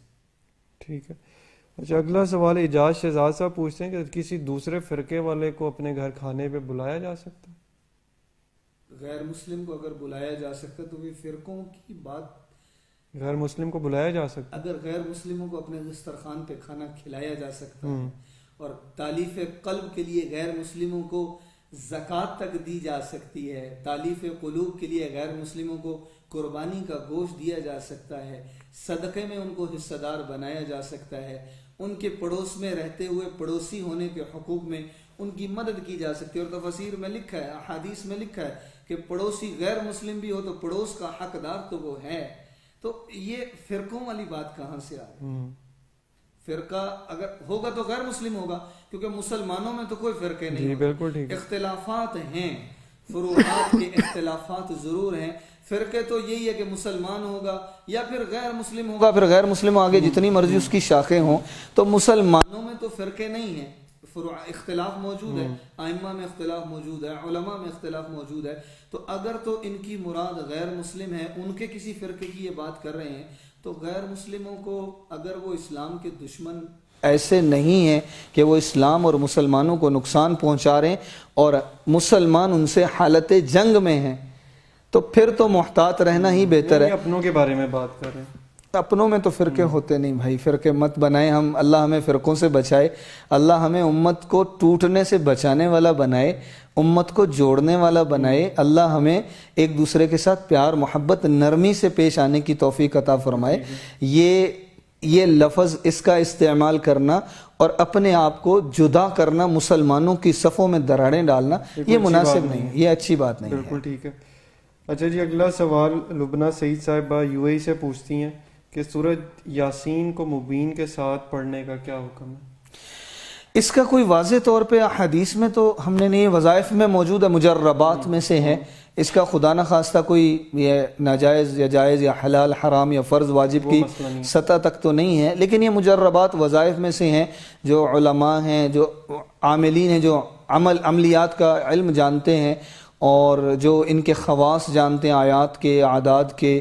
ठीक है अच्छा अगला सवाल एजाज शहजाद साहब पूछते हैं कि किसी दूसरे फिरके वाले को अपने घर खाने पे बुलाया जा सकता है गैर मुस्लिम को अगर बुलाया जा सकता तो भी फिरकों की बात गैर मुस्लिम को बुलाया जा सकता अगर गैर मुस्लिमों को अपने दस्तरखान पे खाना खिलाया जा सकता है हम्म। और तालीफ कल्ब के लिए गैर मुस्लिमों को जक़ात तक दी जा सकती है तालीफ़ क़लूब के लिए गैर मुस्लिमों को कुर्बानी का गोश दिया जा सकता है सदक़े में उनको हिस्सेदार बनाया जा सकता है उनके पड़ोस में रहते हुए पड़ोसी होने के हकूक़ में उनकी मदद की जा सकती है और तफसीर में लिखा है अहादीस में लिखा है कि पड़ोसी गैर मुस्लिम भी हो तो पड़ोस का हकदार तो वो है तो ये फ़िरकों वाली बात कहाँ से आ रही हम्म। फिरका अगर होगा तो गैर मुस्लिम होगा क्योंकि मुसलमानों में तो कोई फिरके नहीं बिल्कुल ठीक इख्तलाफात हैं फरूहत के इख्तलाफात जरूर हैं फिरके तो यही है कि मुसलमान होगा या फिर गैर मुस्लिम होगा फिर गैर मुस्लिम आगे जितनी मर्जी उसकी शाखें हों तो मुसलमानों में तो फिरके नहीं है इख्तलाफ मौजूद है हम्म। आइमा में इख्तलाफ मौजूद है उलमा में इख्तलाफ मौजूद है तो अगर तो इनकी मुराद गैर मुस्लिम है उनके किसी फिरके की ये बात कर रहे हैं तो गैर मुस्लिमों को अगर वो इस्लाम के दुश्मन ऐसे नहीं हैं कि वो इस्लाम और मुसलमानों को नुकसान पहुंचा रहे हैं और मुसलमान उनसे हालत जंग में हैं तो फिर तो मोहतात रहना ही बेहतर है अपनों के बारे में बात करें अपनों में तो फ़िरके हम्म। होते नहीं भाई फ़िरके मत बनाए हम अल्लाह हमें फ़िरक़ों से बचाए अल्लाह हमें उम्मत को टूटने से बचाने वाला बनाए उम्मत को जोड़ने वाला बनाए हम्म। अल्लाह हमें एक दूसरे के साथ प्यार मोहब्बत नरमी से पेश आने की तोफ़ी कता फरमाए ये ये लफज इसका इस्तेमाल करना और अपने आप को जुदा करना मुसलमानों की सफ़ों में दरारें डालना ये मुनासिब नहीं है ये अच्छी बात नहीं बिल्कुल ठीक है अच्छा जी अगला सवाल लुबना सईद साहिबा यूएई से पूछती हैं कि सूरज यासीन को मुबीन के साथ पढ़ने का क्या हुक्म है इसका कोई वाज तौर पर हदीस में तो हमने नहीं वज़ाइफ में मौजूद है मुजर्रबात में से है इसका खुदा न खास्ता कोई ये नाजायज़ या जायज़ या हलाल हराम या फ़र्ज़ वाजिब की सतह तक तो नहीं है लेकिन ये मुजर्रबात वज़ाइफ में से हैं जो हैं जो आमलिन हैं जो अमल अमलियात का इल्म जानते हैं और जो इनके खवास जानते हैं आयात के आदाद के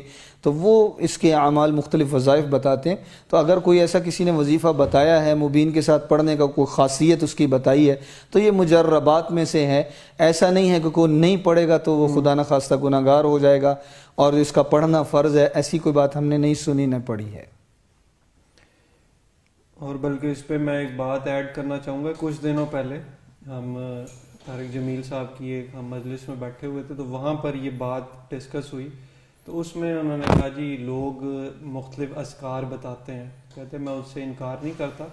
तो वो इसके अमाल मुख्तलिफ़ वज़ाइफ बताते हैं तो अगर कोई ऐसा किसी ने वजीफ़ा बताया है मुबीन के साथ पढ़ने का कोई खासियत उसकी बताई है तो ये मुजर्रबात में से है ऐसा नहीं है कि कोई नहीं पढ़ेगा तो वो खुदा न खास्ता गुनागार हो जाएगा और इसका पढ़ना फ़र्ज़ है ऐसी कोई बात हमने नहीं सुनी न पढ़ी है और बल्कि इस पर मैं एक बात ऐड करना चाहूँगा कुछ दिनों पहले हम तारिक जमील साहब की एक हम मजलिस में बैठे हुए थे तो वहाँ पर ये बात डिस्कस हुई तो उसमें उन्होंने कहा जी लोग मुख्तलिफ असकार बताते हैं कहते हैं मैं उससे इनकार नहीं करता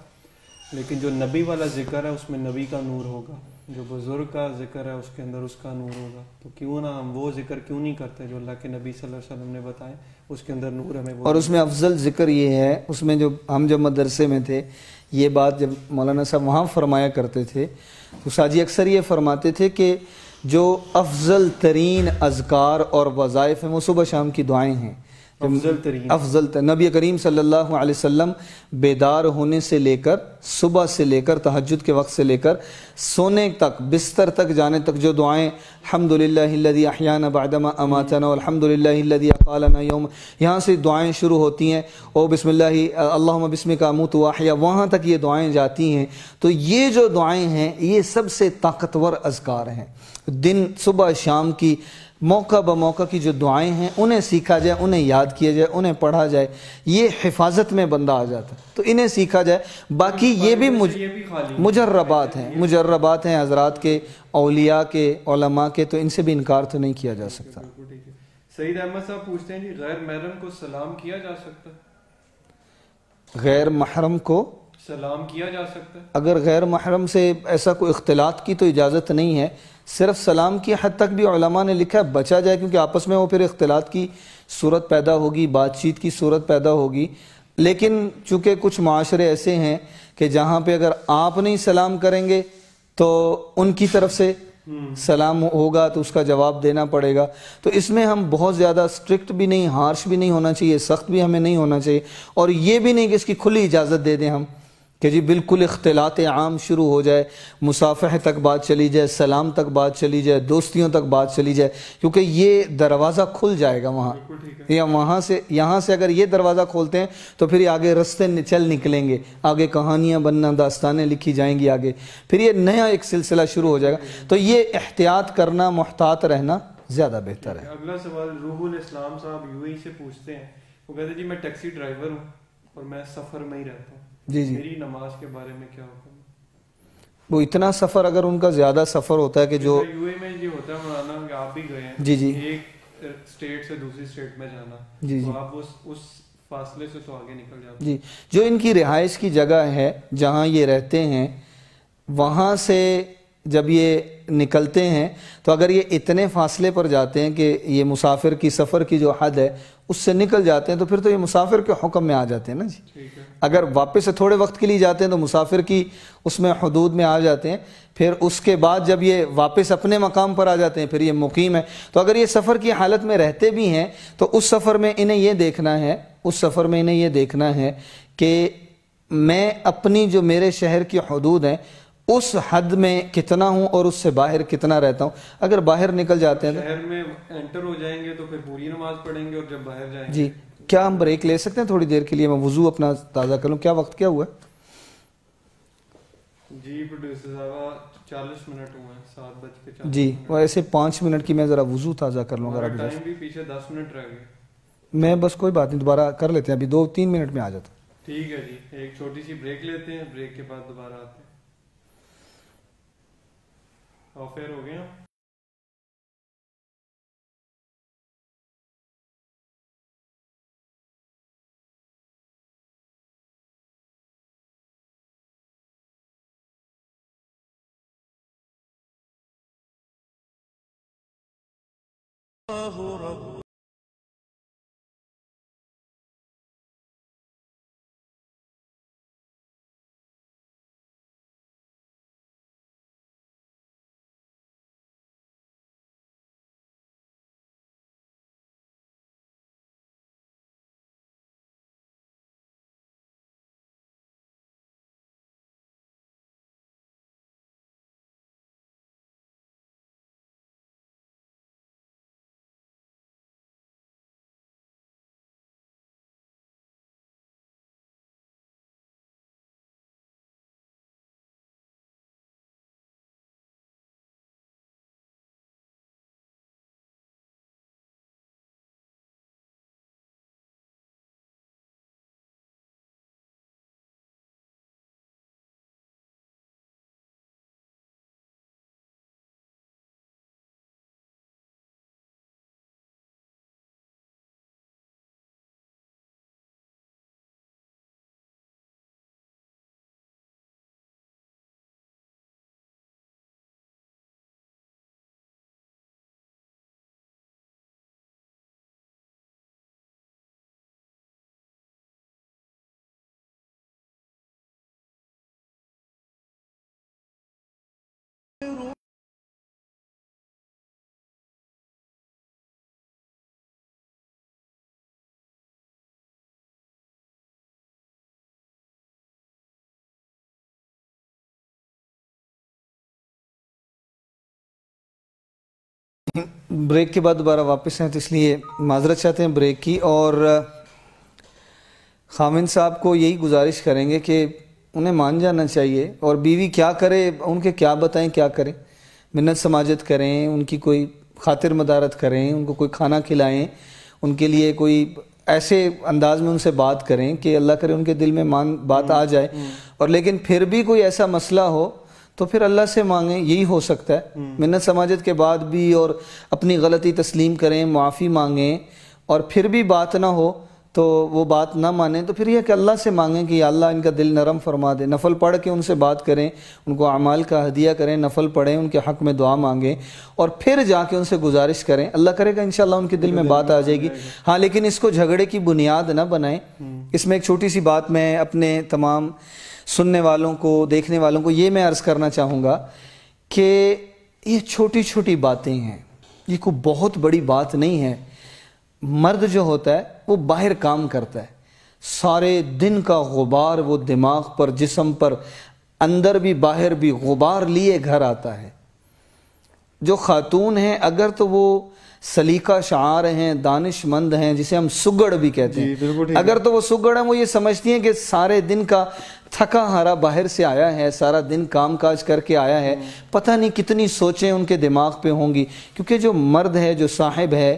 लेकिन जो नबी वाला ज़िक्र है उसमें नबी का नूर होगा जो बुज़ुर्ग का ज़िक्र है उसके अंदर उसका नूर होगा तो क्यों ना हम वो ज़िक्र क्यों नहीं करते जो अल्लाह के नबी सल्लल्लाहु अलैहि वसल्लम ने बताए उसके अंदर नूर हमें और उसमें अफजल ज़िक्र ये है उसमें जो हम जब मदरसे में थे ये बात जब मौलाना साहब वहाँ फरमाया करते थे तो साजी अक्सर ये फरमाते थे कि जो अफजल तरीन अजकार और वज़ाइफ हैं वो सुबह शाम की दुआएँ हैं अफजल नबी करीम सल्लल्लाहु अलैहि वसल्लम बेदार होने से लेकर सुबह से लेकर तहजद के वक्त से लेकर सोने तक बिस्तर तक जाने तक जो दुआएं हमदुल्लदी अहियान बादमा अमातना और अकालना यौम यहाँ से दुआएं शुरू होती हैं ओ बिसमिल्ल अल्लाह बिस्म का मुँह तो वहाँ तक ये दुआएं जाती हैं तो ये जो दुआएं हैं ये सबसे ताकतवर अजकार हैं दिन सुबह शाम की मौका ब मौका की जो दुआएं हैं उन्हें सीखा जाए उन्हें याद किया जाए उन्हें पढ़ा जाए ये हिफाजत में बंदा आ जाता है तो इन्हें सीखा जाए बाकी ये भी मुझ मुजर्रबात हैं मुजर्रबात हैं हजरात के अलिया के ओलमा के तो इनसे भी इनकार तो नहीं किया जा सकता सईद अहमद साहब पूछते हैं जी गैर महरम को सलाम किया जा सकता गैर महरम को सलाम किया जा सकता अगर गैर महरम से ऐसा कोई इख्तलात की तो इजाज़त नहीं है सिर्फ सलाम की हद तक भी ओलमा ने लिखा है बचा जाए क्योंकि आपस में वो फिर इख्तलात की सूरत पैदा होगी बातचीत की सूरत पैदा होगी लेकिन चूँकि कुछ माशरे ऐसे हैं कि जहाँ पे अगर आप नहीं सलाम करेंगे तो उनकी तरफ से सलाम होगा तो उसका जवाब देना पड़ेगा तो इसमें हम बहुत ज़्यादा स्ट्रिक्ट भी नहीं हार्श भी नहीं होना चाहिए सख्त भी हमें नहीं होना चाहिए और ये भी नहीं कि इसकी खुली इजाज़त दे दें हम कि जी बिल्कुल इख्तलात आम शुरू हो जाए मुसाफह तक बात चली जाए सलाम तक बात चली जाए दोस्तियों तक बात चली जाए क्योंकि ये दरवाज़ा खुल जाएगा वहाँ या वहाँ से यहाँ से अगर ये दरवाज़ा खोलते हैं तो फिर आगे रस्ते चल निकलेंगे आगे कहानियाँ बनना दास्तानें लिखी जाएंगी आगे फिर ये नया एक सिलसिला शुरू हो जाएगा तो ये एहतियात करना महतात रहना ज़्यादा बेहतर है अगला सवाल रूहुल इस्लाम साहब यूएई से पूछते हैं वो कहते हैं जी मैं टैक्सी ड्राइवर हूँ और मैं सफ़र में ही रहता हूँ जी जी मेरी नमाज के बारे में क्या हुक्म वो इतना सफर अगर उनका ज्यादा सफर होता है कि जो यूए में जी होता है मौलाना कि आप भी गए हैं जी जी एक स्टेट से दूसरी स्टेट में जाना जी जी तो आप उस उस फासले से तो आगे निकल जाते जी जो इनकी रिहाइश की जगह है जहाँ ये रहते हैं वहाँ से जब ये निकलते हैं तो अगर ये इतने फासले पर जाते हैं कि ये मुसाफिर की सफ़र की जो हद है उससे निकल जाते हैं तो फिर तो ये मुसाफिर के हुक्म में आ जाते हैं ना जी है। अगर वापस से थोड़े वक्त के लिए जाते हैं तो मुसाफिर की उसमें हदूद में आ जाते हैं फिर उसके बाद जब ये वापस अपने मकाम पर आ जाते हैं फिर ये मुकीम है तो अगर ये सफ़र की हालत में रहते भी हैं तो उस सफ़र में इन्हें यह देखना है उस सफ़र में इन्हें यह देखना है कि मैं अपनी जो मेरे शहर की हदूद हैं उस हद में कितना हूँ और उससे बाहर कितना रहता हूँ अगर बाहर निकल जाते हैं तो- शहर में एंटर हो जाएंगे तो फिर पूरी नमाज पढ़ेंगे और जब बाहर जाएंगे जी क्या हम ब्रेक ले सकते हैं थोड़ी देर के लिए मैं वजू अपना ताज़ा कर लूँ क्या वक्त क्या हुआ जी प्रोड्यूसर साहब चालीस मिनट हुए सात बज के चालीस जी ऐसे पाँच मिनट की मैं ज़रा वजू ताज़ा कर लूँगा टाइम भी पीछे दस मिनट रह गए मैं बस कोई बात नहीं दोबारा कर लेते हैं अभी दो तीन मिनट में आ जाता ठीक है जी एक छोटी सी ब्रेक लेते हैं ब्रेक के बाद दोबारा आते हैं oferogén الله رب ब्रेक के बाद दोबारा वापस हैं तो इसलिए माजरत चाहते हैं ब्रेक की और खामिन साहब को यही गुजारिश करेंगे कि उन्हें मान जाना चाहिए और बीवी क्या करे उनके क्या बताएं क्या करें मिन्नत समाजत करें उनकी कोई खातिर मदारत करें उनको कोई खाना खिलाएं उनके लिए कोई ऐसे अंदाज में उनसे बात करें कि अल्लाह करे उनके दिल में मान बात हम्म, आ जाए हम्म। और लेकिन फिर भी कोई ऐसा मसला हो तो फिर अल्लाह से मांगे यही हो सकता है हम्म। मिन्नत समाजत के बाद भी और अपनी गलती तस्लीम करें माफ़ी मांगें और फिर भी बात ना हो तो वो बात ना माने तो फिर यह कि अल्लाह से मांगें कि अल्लाह इनका दिल नरम फरमा दे नफल पढ़ के उनसे बात करें उनको अमाल का हदिया करें नफल पढ़ें उनके हक़ में दुआ मांगें और फिर जाके उनसे गुजारिश करें अल्लाह करेगा इन शाला उनके दिल में बात आ जाएगी हाँ लेकिन इसको झगड़े की बुनियाद ना बनाएं हम्म। इसमें एक छोटी सी बात मैं अपने तमाम सुनने वालों को देखने वालों को ये मैं अर्ज़ करना चाहूँगा कि ये छोटी छोटी बातें हैं ये कोई बहुत बड़ी बात नहीं है मर्द जो होता है वो बाहर काम करता है सारे दिन का गुबार वो दिमाग पर जिसम पर अंदर भी बाहर भी गुबार लिए घर आता है जो खातून हैं अगर तो वो सलीका शार हैं दानिशमंद हैं जिसे हम सुगड़ भी कहते हैं अगर तो वो सुगड़ हैं वो ये समझती हैं कि सारे दिन का थका हारा बाहर से आया है सारा दिन काम काज करके आया है हम्म। पता नहीं कितनी सोचें उनके दिमाग पे होंगी क्योंकि जो मर्द है जो साहिब है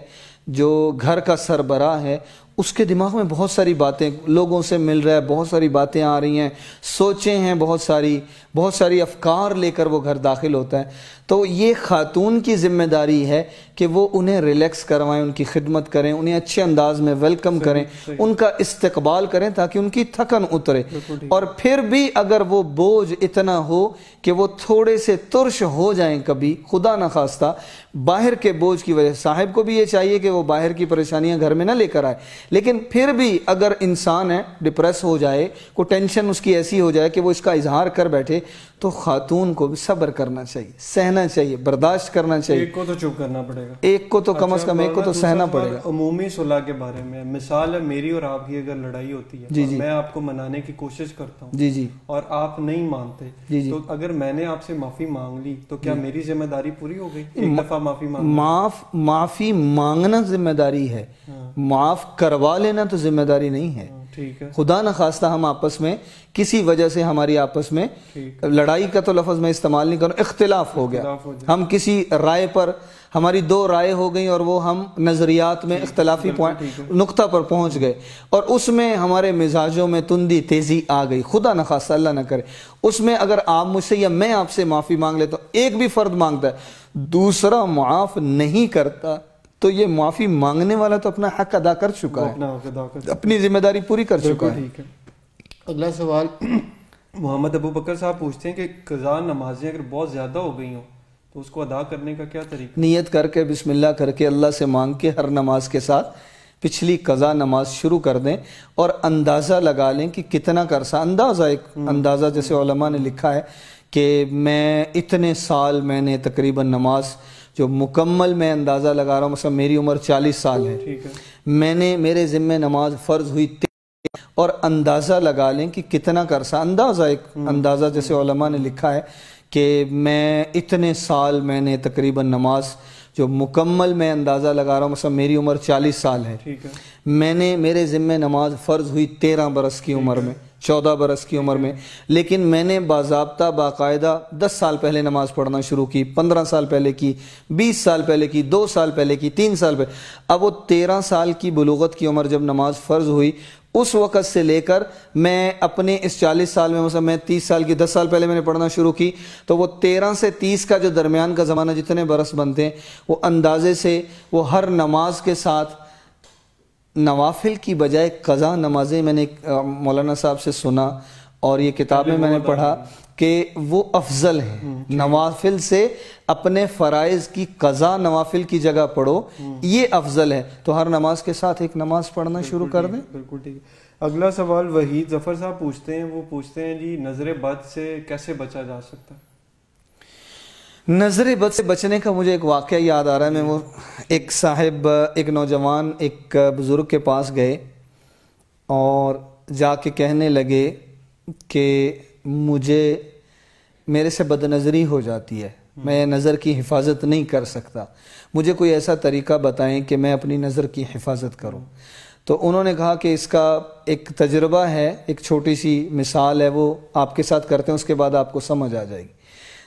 जो घर का सरबरा है उसके दिमाग में बहुत सारी बातें लोगों से मिल रहा है बहुत सारी बातें आ रही हैं सोचे हैं बहुत सारी बहुत सारी अफकार लेकर वो घर दाखिल होता है तो ये ख़ातून की ज़िम्मेदारी है कि वो उन्हें रिलैक्स करवाएं उनकी खिदमत करें उन्हें अच्छे अंदाज में वेलकम करें उनका इस्तकबाल करें ताकि उनकी थकन उतरे और फिर भी अगर वो बोझ इतना हो कि वो थोड़े से तुरश हो जाएं कभी खुदा ना खास्ता बाहर के बोझ की वजह साहिब को भी ये चाहिए कि वो बाहर की परेशानियां घर में ना लेकर आए लेकिन फिर भी अगर इंसान है डिप्रेस हो जाए को टेंशन उसकी ऐसी हो जाए कि वो इसका इजहार कर बैठे तो खातून को भी सब्र करना चाहिए सहना चाहिए बर्दाश्त करना चाहिए एक को तो चुप करना पड़ेगा एक को तो कम अच्छा, अज कम एक को तो सहना पड़ेगा अमूमी सुलह के बारे में मिसाल है मेरी और आपकी अगर लड़ाई होती है जी जी मैं आपको मनाने की कोशिश करता हूँ जी जी और आप नहीं मानते जी जी तो अगर मैंने आपसे माफी मांग ली तो क्या मेरी जिम्मेदारी पूरी हो गई एक दफा माफी मांग माफ माफी मांगना जिम्मेदारी है हाँ। माफ करवा लेना तो जिम्मेदारी नहीं है खुदा न खास्ता हम आपस में किसी वजह से हमारी आपस में लड़ाई का तो लफज मैं इस्तेमाल नहीं करूँ इख्तलाफ हो गया हम किसी राय पर हमारी दो राय हो गई और वो हम नज़रियात में इख्तलाफी पॉइंट नुकता पर पहुंच गए और उसमें हमारे मिजाजों में तुंदी तेज़ी आ गई खुदा न खास्ता अल्लाह न करे उसमें अगर आप मुझसे या मैं आपसे माफ़ी मांग ले तो एक भी फ़र्द मांगता है दूसरा माफ़ नहीं करता तो ये माफी मांगने वाला तो अपना हक अदा कर चुका है अपनी जिम्मेदारी पूरी कर चुका है अगला सवाल मोहम्मद अबू बकर साहब पूछते हैं कि कज़ा नमाजें अगर बहुत ज़्यादा हो गई हो तो उसको अदा करने का क्या तरीका नीयत करके बिस्मिल्लाह करके अल्लाह से मांग के हर नमाज के साथ पिछली कज़ा नमाज शुरू कर दें और अंदाज़ा लगा लें कि कितना कर सा अंदाज़ा एक हम्म। अंदाज़ा जैसे हम्म। ने लिखा है कि मैं इतने साल मैंने तकरीबन नमाज़ जो मुकम्मल मैं अंदाज़ा लगा रहा हूँ मतलब मेरी उम्र चालीस साल है, मैंने मेरे ज़िम्मे नमाज फ़र्ज हुई और अंदाज़ा लगा लें कि कितना कर सा अंदाज़ा एक हम्म। अंदाज़ा जैसे ओलमा ने लिखा है कि मैं इतने साल मैंने तकरीबन नमाज जो मुकम्मल मैं अंदाज़ा लगा रहा हूँ मतलब मेरी उम्र चालीस साल है, है। मैंने मेरे ज़िम्मे नमाज फ़र्ज हुई तेरह बरस की उम्र में चौदह बरस की उम्र में लेकिन मैंने बाबा बाकायदा दस साल पहले नमाज़ पढ़ना शुरू की पंद्रह साल पहले की बीस साल पहले की दो साल पहले की तीन साल पहले अब वो तेरह साल की बलूगत की उम्र जब नमाज फ़र्ज़ हुई उस वक़्त से लेकर मैं अपने इस चालीस साल में मतलब मैं तीस साल की दस साल पहले मैंने पढ़ना शुरू की तो वो तेरह से तीस का जो दरमियान का ज़माना जितने बरस बनते हैं वो अंदाज़े से वो हर नमाज के साथ नवाफिल की बजाय कज़ा नमाजें मैंने मौलाना साहब से सुना और ये किताब मैंने पढ़ा कि वो अफजल है हम्म, नवाफिल से अपने फ़राइज की कज़ा नवाफिल की जगह पढ़ो हम्म। ये अफजल है तो हर नमाज के साथ एक नमाज पढ़ना शुरू कर दें बिल्कुल ठीक है अगला सवाल वहीद जफ़र साहब पूछते हैं वो पूछते हैं जी नज़र बद से कैसे बचा जा सकता है नज़र बद से बचने का मुझे एक वाक़ याद आ रहा है मैं वो एक साहिब एक नौजवान एक बुज़ुर्ग के पास गए और जाके कहने लगे कि मुझे मेरे से बदनज़री हो जाती है हम्म। मैं नज़र की हिफाजत नहीं कर सकता मुझे कोई ऐसा तरीका बताएं कि मैं अपनी नज़र की हिफाजत करूं तो उन्होंने कहा कि इसका एक तजर्बा है एक छोटी सी मिसाल है वो आपके साथ करते हैं उसके बाद आपको समझ आ जाएगी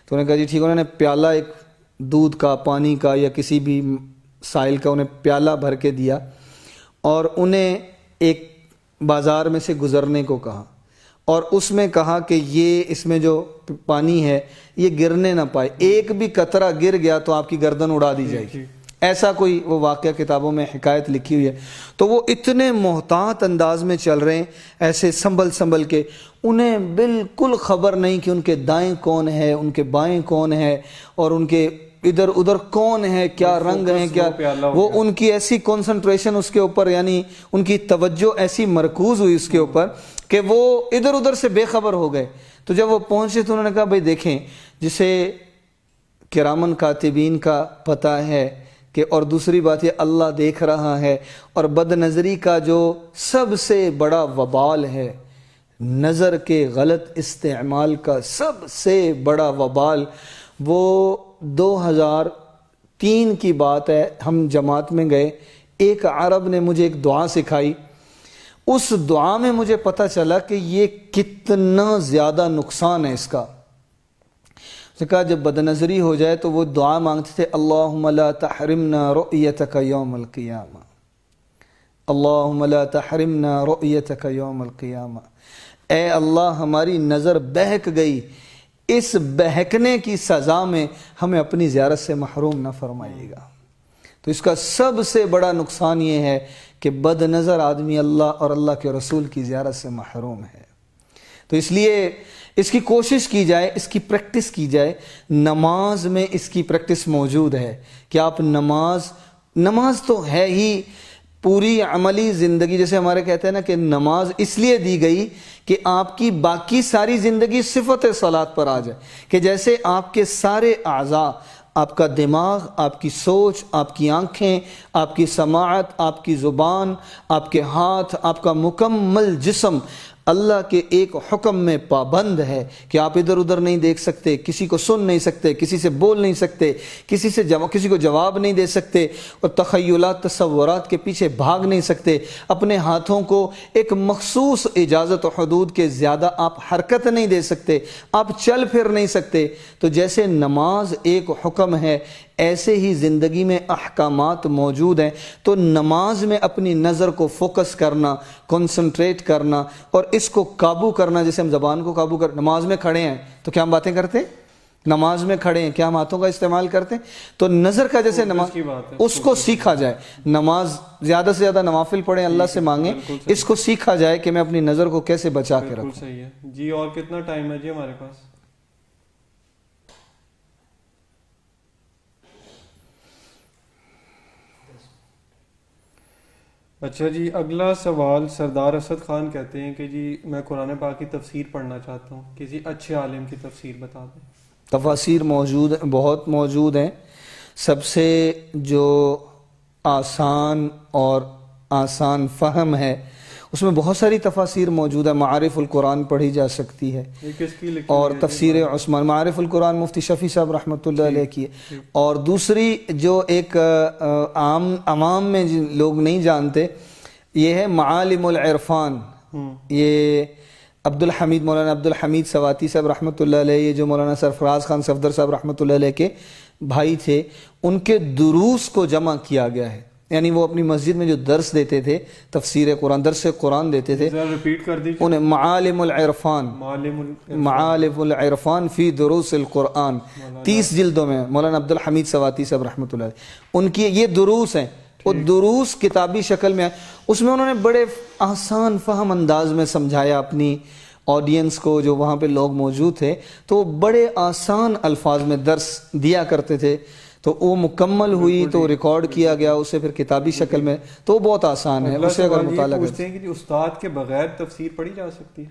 तो उन्होंने कहा जी ठीक है उन्होंने प्याला एक दूध का पानी का या किसी भी साइल का उन्हें प्याला भर के दिया और उन्हें एक बाज़ार में से गुज़रने को कहा और उसमें कहा कि ये इसमें जो पानी है ये गिरने ना पाए एक भी कतरा गिर गया तो आपकी गर्दन उड़ा दी जाएगी ऐसा कोई वो वाक़ किताबों में हकायत लिखी हुई है तो वो इतने मोहतात अंदाज में चल रहे हैं ऐसे संभल संभल के उन्हें बिल्कुल ख़बर नहीं कि उनके दाएं कौन है उनके बाएं कौन है और उनके इधर उधर कौन है क्या तो रंग है क्या वो उनकी ऐसी कंसंट्रेशन उसके ऊपर यानी उनकी तवज्जो ऐसी मरकूज हुई उसके हम्म। ऊपर कि वो इधर उधर से बेखबर हो गए तो जब वो पहुंचे तो उन्होंने कहा भाई देखें जिसे किरामन कातिबीन का पता है कि और दूसरी बात ये अल्लाह देख रहा है और बदनज़री का जो सबसे बड़ा वबाल है नज़र के गलत इस्तेमाल का सबसे बड़ा वबाल वो 2003 की बात है हम जमात में गए एक अरब ने मुझे एक दुआ सिखाई उस दुआ में मुझे पता चला कि ये कितना ज़्यादा नुकसान है इसका तो कहा जब बदनजरी हो जाए तो वो दुआ मांगते थे अल्लाह तहरमना रोयत का योम क़ियामा अल्लाह तहरमना रोयत का योम क़ियामा ए अल्लाह हमारी नज़र बहक गई इस बहकने की सज़ा में हमें अपनी ज्यारत से महरूम ना फरमाइएगा तो इसका सबसे बड़ा नुकसान ये है कि बद नज़र आदमी अल्लाह और अल्लाह के रसूल की ज्यारत से महरूम है तो इसलिए इसकी कोशिश की जाए इसकी प्रैक्टिस की जाए नमाज में इसकी प्रैक्टिस मौजूद है कि आप नमाज नमाज तो है ही पूरी अमली ज़िंदगी जैसे हमारे कहते हैं ना कि नमाज इसलिए दी गई कि आपकी बाकी सारी ज़िंदगी सिफत सलात पर आ जाए कि जैसे आपके सारे अज़ा आपका दिमाग आपकी सोच आपकी आंखें आपकी समात आपकी ज़ुबान आपके हाथ आपका मुकम्मल जिसम अल्लाह के एक हुक्म में पाबंद है कि आप इधर उधर नहीं देख सकते किसी को सुन नहीं सकते किसी से बोल नहीं सकते किसी से जवा किसी को जवाब नहीं दे सकते और तखयला तस्वरत के पीछे भाग नहीं सकते अपने हाथों को एक मखसूस इजाज़त और हदूद के ज़्यादा आप हरकत नहीं दे सकते आप चल फिर नहीं सकते तो जैसे नमाज एक हुक्म है ऐसे ही ज़िंदगी में अहकाम मौजूद हैं तो नमाज में अपनी नज़र को फोकस करना कंसंट्रेट करना और इसको काबू करना जैसे हम ज़बान को काबू कर नमाज में खड़े हैं तो क्या हम बातें करते हैं नमाज में खड़े हैं क्या हम हाथों का इस्तेमाल करते हैं तो नज़र का जैसे नमाज की बात है उसको सीखा जाए नमाज ज़्यादा से ज़्यादा नवाफिल पढ़े अल्लाह से मांगे इसको सीखा जाए कि मैं अपनी नज़र को कैसे बचा के रखूँ सही है जी और कितना टाइम है जी हमारे पास अच्छा जी अगला सवाल सरदार असद खान कहते हैं कि जी मैं कुरान पाक की तफसीर पढ़ना चाहता हूँ किसी अच्छे आलिम की तफसीर बता दें तफासिर मौजूद बहुत मौजूद हैं सबसे जो आसान और आसान फहम है उसमें बहुत सारी तफासिर मौजूद है मारफ़ुल्कुरान पढ़ी जा सकती है और तफसर हाँ। उस्मान मारफ़ुल्कुरान मुफ्ती शफ़ी साहब रहमत की है और दूसरी जो एक आम आवाम में लोग नहीं जानते ये है मालिमरफ़ान हम्म। ये अब्दुल हमीद मौलाना अब्दुल हमीद सवाती साहब रहमत ये जो मौलाना सरफराज खान सफदर साहब रहमत के भाई थे उनके दुरूस को जमा किया गया है यानी वो अपनी मस्जिद में जो दर्स देते थे तफसर कुरान दर्स कुरान देते थे उन्हें मालमान मालमान फ़ी दरूसकुरान तीस जिल्दों में मौलाना अब्दुल हमीद सवाती साहब रहमत उनकी ये दुरूस हैं वो दुरूस किताबी शक्ल में आए उसमें उन्होंने बड़े आसान फहम अंदाज में समझाया अपनी ऑडियंस को जो वहाँ पर लोग मौजूद थे तो बड़े आसान अल्फाज में दर्स दिया करते थे तो वो मुकम्मल हुई तो रिकॉर्ड किया गया उसे फिर किताबी शक्ल में तो बहुत आसान तो है उसे अगर मुताला हैं कि उस्ताद के बगैर तफसीर पढ़ी जा सकती है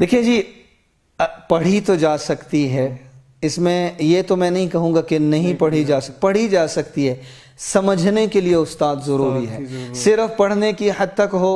देखिए जी पढ़ी तो जा सकती है इसमें ये तो मैं नहीं कहूँगा कि नहीं पढ़ी जा सकती पढ़ी जा सकती है समझने के लिए उस्ताद ज़रूरी है सिर्फ पढ़ने की हद तक हो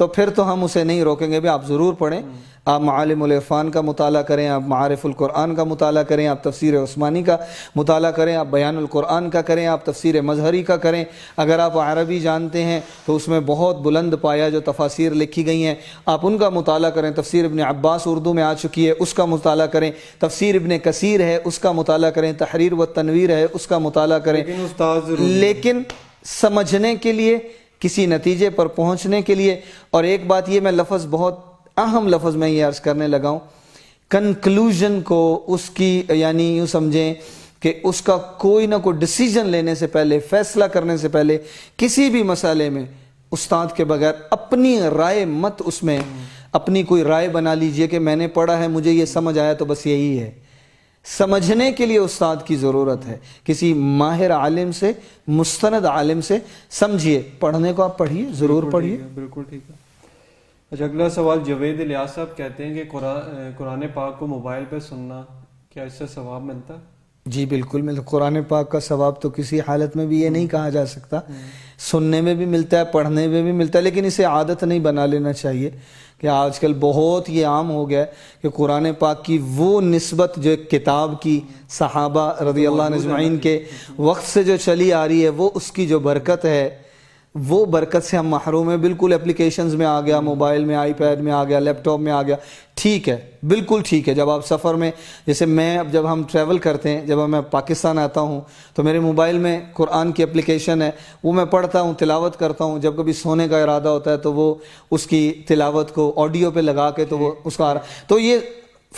तो फिर तो हम उसे नहीं रोकेंगे भी आप ज़रूर पढ़ें आप मालमान का मताल करें आप मारफ़ुल्कुरान का मताल करें आप तफसर ओस्मानी का मताल करें आप बयानकुरान का करें आप तफसर मजहरी का करें अगर आप अरबी जानते हैं तो उसमें बहुत बुलंद पाया जो तफासिर लिखी गई हैं आप उनका मताल करें तफसर इबन अब्बास उर्दू में आ चुकी है उसका मताल करें तफसर इबन कसीर है उसका मताल करें तहरीर व तनवीर है उसका मताल करें लेकिन समझने के लिए किसी नतीजे पर पहुंचने के लिए और एक बात ये मैं लफ्ज़ बहुत अहम लफ्ज़ में ये अर्ज़ करने लगा हूं कंक्लूजन को उसकी यानी यूं समझें कि उसका कोई ना कोई डिसीजन लेने से पहले फैसला करने से पहले किसी भी मसाले में उस्ताद के बगैर अपनी राय मत उसमें अपनी कोई राय बना लीजिए कि मैंने पढ़ा है मुझे ये समझ आया तो बस यही है समझने के लिए उस्ताद की ज़रूरत है किसी माहिर आलिम से मुस्तनद आलिम से समझिए पढ़ने को आप पढ़िए ज़रूर पढ़िए बिल्कुल ठीक है अच्छा अगला सवाल जवेद लिया साहब कहते हैं कि कुरान पाक को मोबाइल पे सुनना क्या इससे सवाब मिलता है जी बिल्कुल मिलता कुरान पाक का सवाब तो किसी हालत में भी ये नहीं कहा जा सकता हम्म। सुनने में भी मिलता है पढ़ने में भी मिलता है लेकिन इसे आदत नहीं बना लेना चाहिए कि आजकल बहुत ये आम हो गया है कि कुरान पाक की वो नस्बत जो एक किताब की सहाबा रज़ी अल्लाह नजमाइन के वक्त से जो चली आ रही है वो उसकी जो बरकत है वो बरकत से हम महरूम हैं बिल्कुल एप्लीकेशन में आ गया मोबाइल में आईपैड में आ गया लैपटॉप में आ गया ठीक है बिल्कुल ठीक है जब आप सफ़र में जैसे मैं अब जब हम ट्रैवल करते हैं जब मैं पाकिस्तान आता हूँ तो मेरे मोबाइल में कुरान की एप्लीकेशन है वो मैं पढ़ता हूँ तिलावत करता हूँ जब कभी सोने का इरादा होता है तो वो उसकी तिलावत को ऑडियो पर लगा के तो वो उसका आ रहा तो ये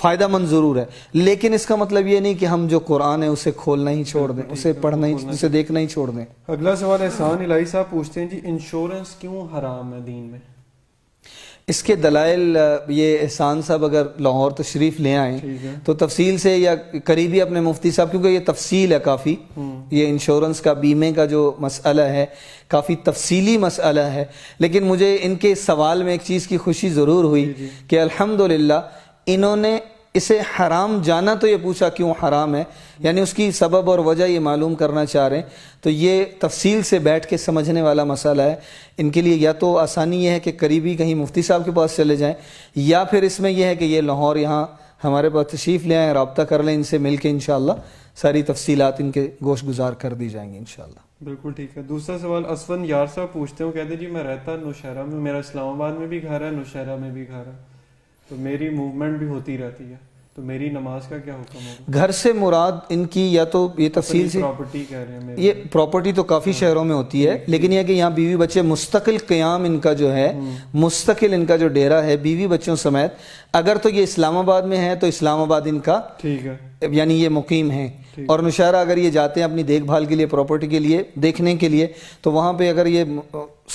फ़ायदा मंद ज़रूर है लेकिन इसका मतलब ये नहीं कि हम जो कुरान है उसे खोलना ही छोड़ दें उसे पढ़ना ही उसे देखना ही छोड़ दें अगला सवाल एहसान इलाही साहब पूछते हैं जी इंश्योरेंस क्यों हराम है दीन में इसके दलाइल ये एहसान साहब अगर लाहौर तशरीफ ले आए तो तफसील से या करीबी अपने मुफ्ती साहब क्योंकि ये तफसील है काफ़ी हम्म। ये इंश्योरेंस का बीमे का जो मसला है काफ़ी तफसीली मसला है लेकिन मुझे इनके सवाल में एक चीज़ की खुशी ज़रूर हुई कि अलहमदल्ला इन्होंने इसे हराम जाना तो ये पूछा क्यों हराम है यानी उसकी सबब और वजह ये मालूम करना चाह रहे हैं तो ये तफसील से बैठ के समझने वाला मसाला है इनके लिए या तो आसानी ये है कि करीबी कहीं मुफ्ती साहब के पास चले जाएं या फिर इसमें यह है कि ये लाहौर यहाँ हमारे पास तशीफ ले आएँ रबता कर लें इनसे मिल के इन सारी तफसीत इनके गोश गुजार कर दी जाएंगी इन बिल्कुल ठीक है दूसरा सवाल असवन यार साहब पूछते हो कहते जी मैं रहता नौशहरा में मेरा इस्लामाबाद में भी घर है नौशहरा में भी घर है तो मेरी मूवमेंट भी होती रहती है तो मेरी नमाज का क्या हुक्म होगा घर से मुराद इनकी या तो ये तफसील से प्रॉपर्टी कह रहे हैं ये प्रॉपर्टी तो काफ़ी शहरों में होती है लेकिन यह कि यहाँ बीवी बच्चे मुस्तकिल क्याम इनका जो है हम्म। मुस्तकिल इनका जो डेरा है बीवी बच्चों समेत अगर तो ये इस्लामाबाद में है तो इस्लामाबाद इनका ठीक है यानी ये मुकीम है और नुशारा अगर ये जाते हैं अपनी देखभाल के लिए प्रॉपर्टी के लिए देखने के लिए तो वहाँ पे अगर ये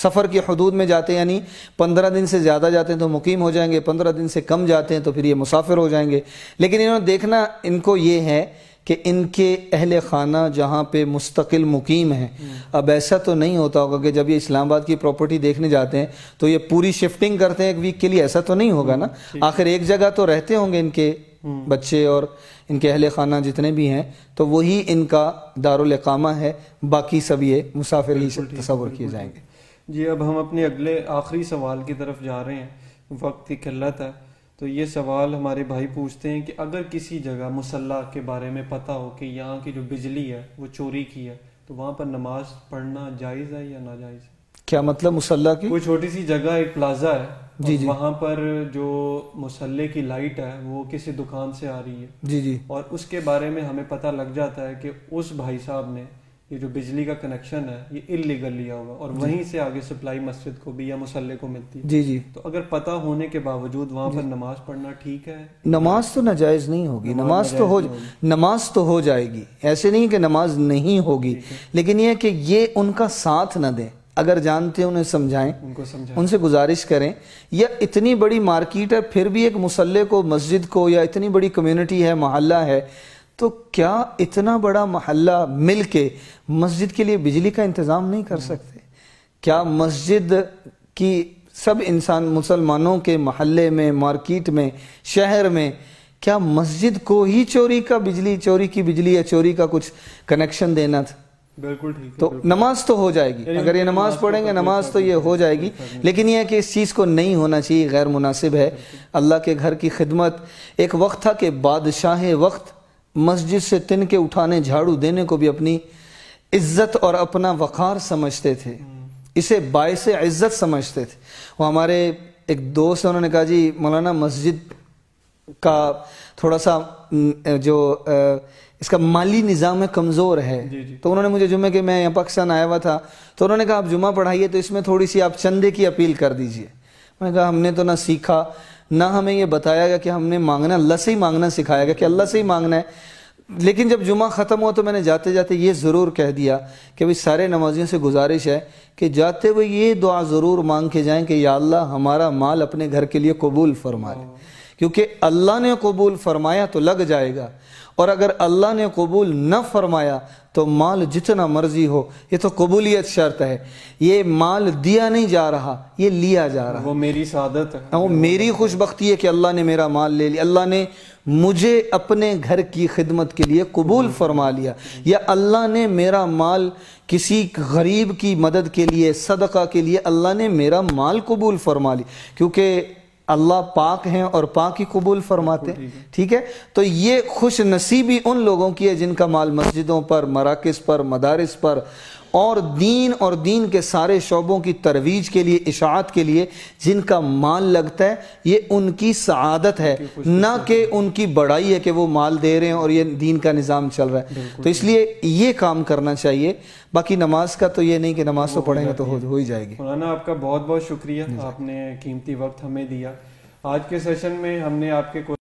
सफ़र की हदूद में जाते हैं यानी पंद्रह दिन से ज़्यादा जाते हैं तो मुकीम हो जाएंगे पंद्रह दिन से कम जाते हैं तो फिर ये मुसाफिर हो जाएंगे लेकिन इन्होंने देखना इनको ये है कि इनके अहल खाना जहाँ पे मुस्तकिल मुकीम हैं हम्म। अब ऐसा तो नहीं होता होगा कि जब ये इस्लामाबाद की प्रॉपर्टी देखने जाते हैं तो ये पूरी शिफ्टिंग करते हैं एक वीक के लिए ऐसा तो नहीं होगा ना हम्म, आखिर एक जगह तो रहते होंगे इनके हम्म। बच्चे और इनके अहल खाना जितने भी हैं तो वही इनका दारकामा है बाकी सब ये मुसाफिर ही तस्वर किए जाएंगे जी अब हम अपने अगले आखिरी सवाल की तरफ जा रहे हैं वक्त की किल्लत है तो ये सवाल हमारे भाई पूछते हैं कि अगर किसी जगह मुसल्ला के बारे में पता हो कि यहाँ की जो बिजली है वो चोरी की है तो वहाँ पर नमाज पढ़ना जायज़ है या नाजायज़ जायज़ क्या मतलब मुसल्ला की कोई छोटी सी जगह एक प्लाजा है जी जी वहाँ पर जो मुसल्ले की लाइट है वो किसी दुकान से आ रही है जी जी और उसके बारे में हमें पता लग जाता है कि उस भाई साहब ने ये जो बिजली का कनेक्शन है ये इलीगल लिया हुआ और वहीं से आगे सप्लाई मस्जिद को भी या मुसल्ले को मिलती है जी जी तो अगर पता होने के बावजूद वहां पर नमाज पढ़ना ठीक है नमाज तो नाजायज नहीं होगी नमाज, नमाज तो हो नमाज तो हो जाएगी ऐसे नहीं कि नमाज नहीं होगी लेकिन यह कि ये उनका साथ ना दें अगर जानते हैं उन्हें समझाएं उनको समझाएं उनसे गुजारिश करें या इतनी बड़ी मार्केट है फिर भी एक मुसल्ले को मस्जिद को या इतनी बड़ी कम्युनिटी है मोहल्ला है तो क्या इतना बड़ा महल्ला मिल के मस्जिद के लिए बिजली का इंतज़ाम नहीं कर सकते क्या मस्जिद की सब इंसान मुसलमानों के महल्ले में मार्केट में शहर में क्या मस्जिद को ही चोरी का बिजली चोरी की बिजली या चोरी का कुछ कनेक्शन देना था बिल्कुल ठीक तो बिल्कुल नमाज तो हो जाएगी अगर ये नमाज पढ़ेंगे तो नमाज तो ये हो जाएगी लेकिन यह कि इस चीज़ को नहीं होना चाहिए गैर मुनासिब है अल्लाह के घर की खिदमत एक वक्त था कि बादशाह वक्त मस्जिद से तिनके उठाने झाड़ू देने को भी अपनी इज्जत और अपना वक़ार समझते थे इसे बायस इज्जत समझते थे वो हमारे एक दोस्त है उन्होंने कहा जी मौलाना मस्जिद का थोड़ा सा जो इसका माली निज़ाम है कमज़ोर है तो उन्होंने मुझे जुम्मे के मैं यहाँ पाकिस्तान आया हुआ था तो उन्होंने कहा आप जुम्मा पढ़ाइए तो इसमें थोड़ी सी आप चंदे की अपील कर दीजिए मैंने कहा हमने तो ना सीखा ना हमें ये बताया गया कि हमने मांगना अल्लाह से ही मांगना सिखाया गया कि अल्लाह से ही मांगना है लेकिन जब जुमा ख़त्म हुआ तो मैंने जाते जाते ये ज़रूर कह दिया कि भाई सारे नमाजियों से गुजारिश है कि जाते हुए ये दुआ ज़रूर मांग के जाएँ कि या अल्लाह हमारा माल अपने घर के लिए कबूल फरमा हाँ। क्योंकि अल्लाह ने कबूल फरमाया तो लग जाएगा और अगर अल्लाह ने कबूल न फरमाया तो माल जितना मर्जी हो ये तो कबूलियत शर्त है ये माल दिया नहीं जा रहा ये लिया जा रहा वो मेरी शादत है वो मेरी खुशबख्ती है कि अल्लाह ने मेरा माल ले लिया अल्लाह ने मुझे अपने घर की खिदमत के लिए कबूल फरमा लिया या अल्लाह ने मेरा माल किसी गरीब की मदद के लिए सदका के लिए अल्लाह ने मेरा माल कबूल फरमा लिया क्योंकि अल्लाह पाक हैं और पाक ही कबूल फरमाते हैं ठीक है तो ये खुश नसीबी उन लोगों की है जिनका माल मस्जिदों पर मराकज़ पर मदारस पर और दीन और दीन के सारे शोबों की तरवीज के लिए इशात के लिए जिनका माल लगता है ये उनकी सआदत है ना कि उनकी बड़ाई है कि वो माल दे रहे हैं और ये दीन का निज़ाम चल रहा है तो इसलिए ये काम करना चाहिए बाकी नमाज का तो ये नहीं कि नमाज तो पढ़ेंगे तो हो ही जाएगी मौलाना आपका बहुत बहुत शुक्रिया आपने कीमती वक्त हमें दिया आज के सेशन में हमने आपके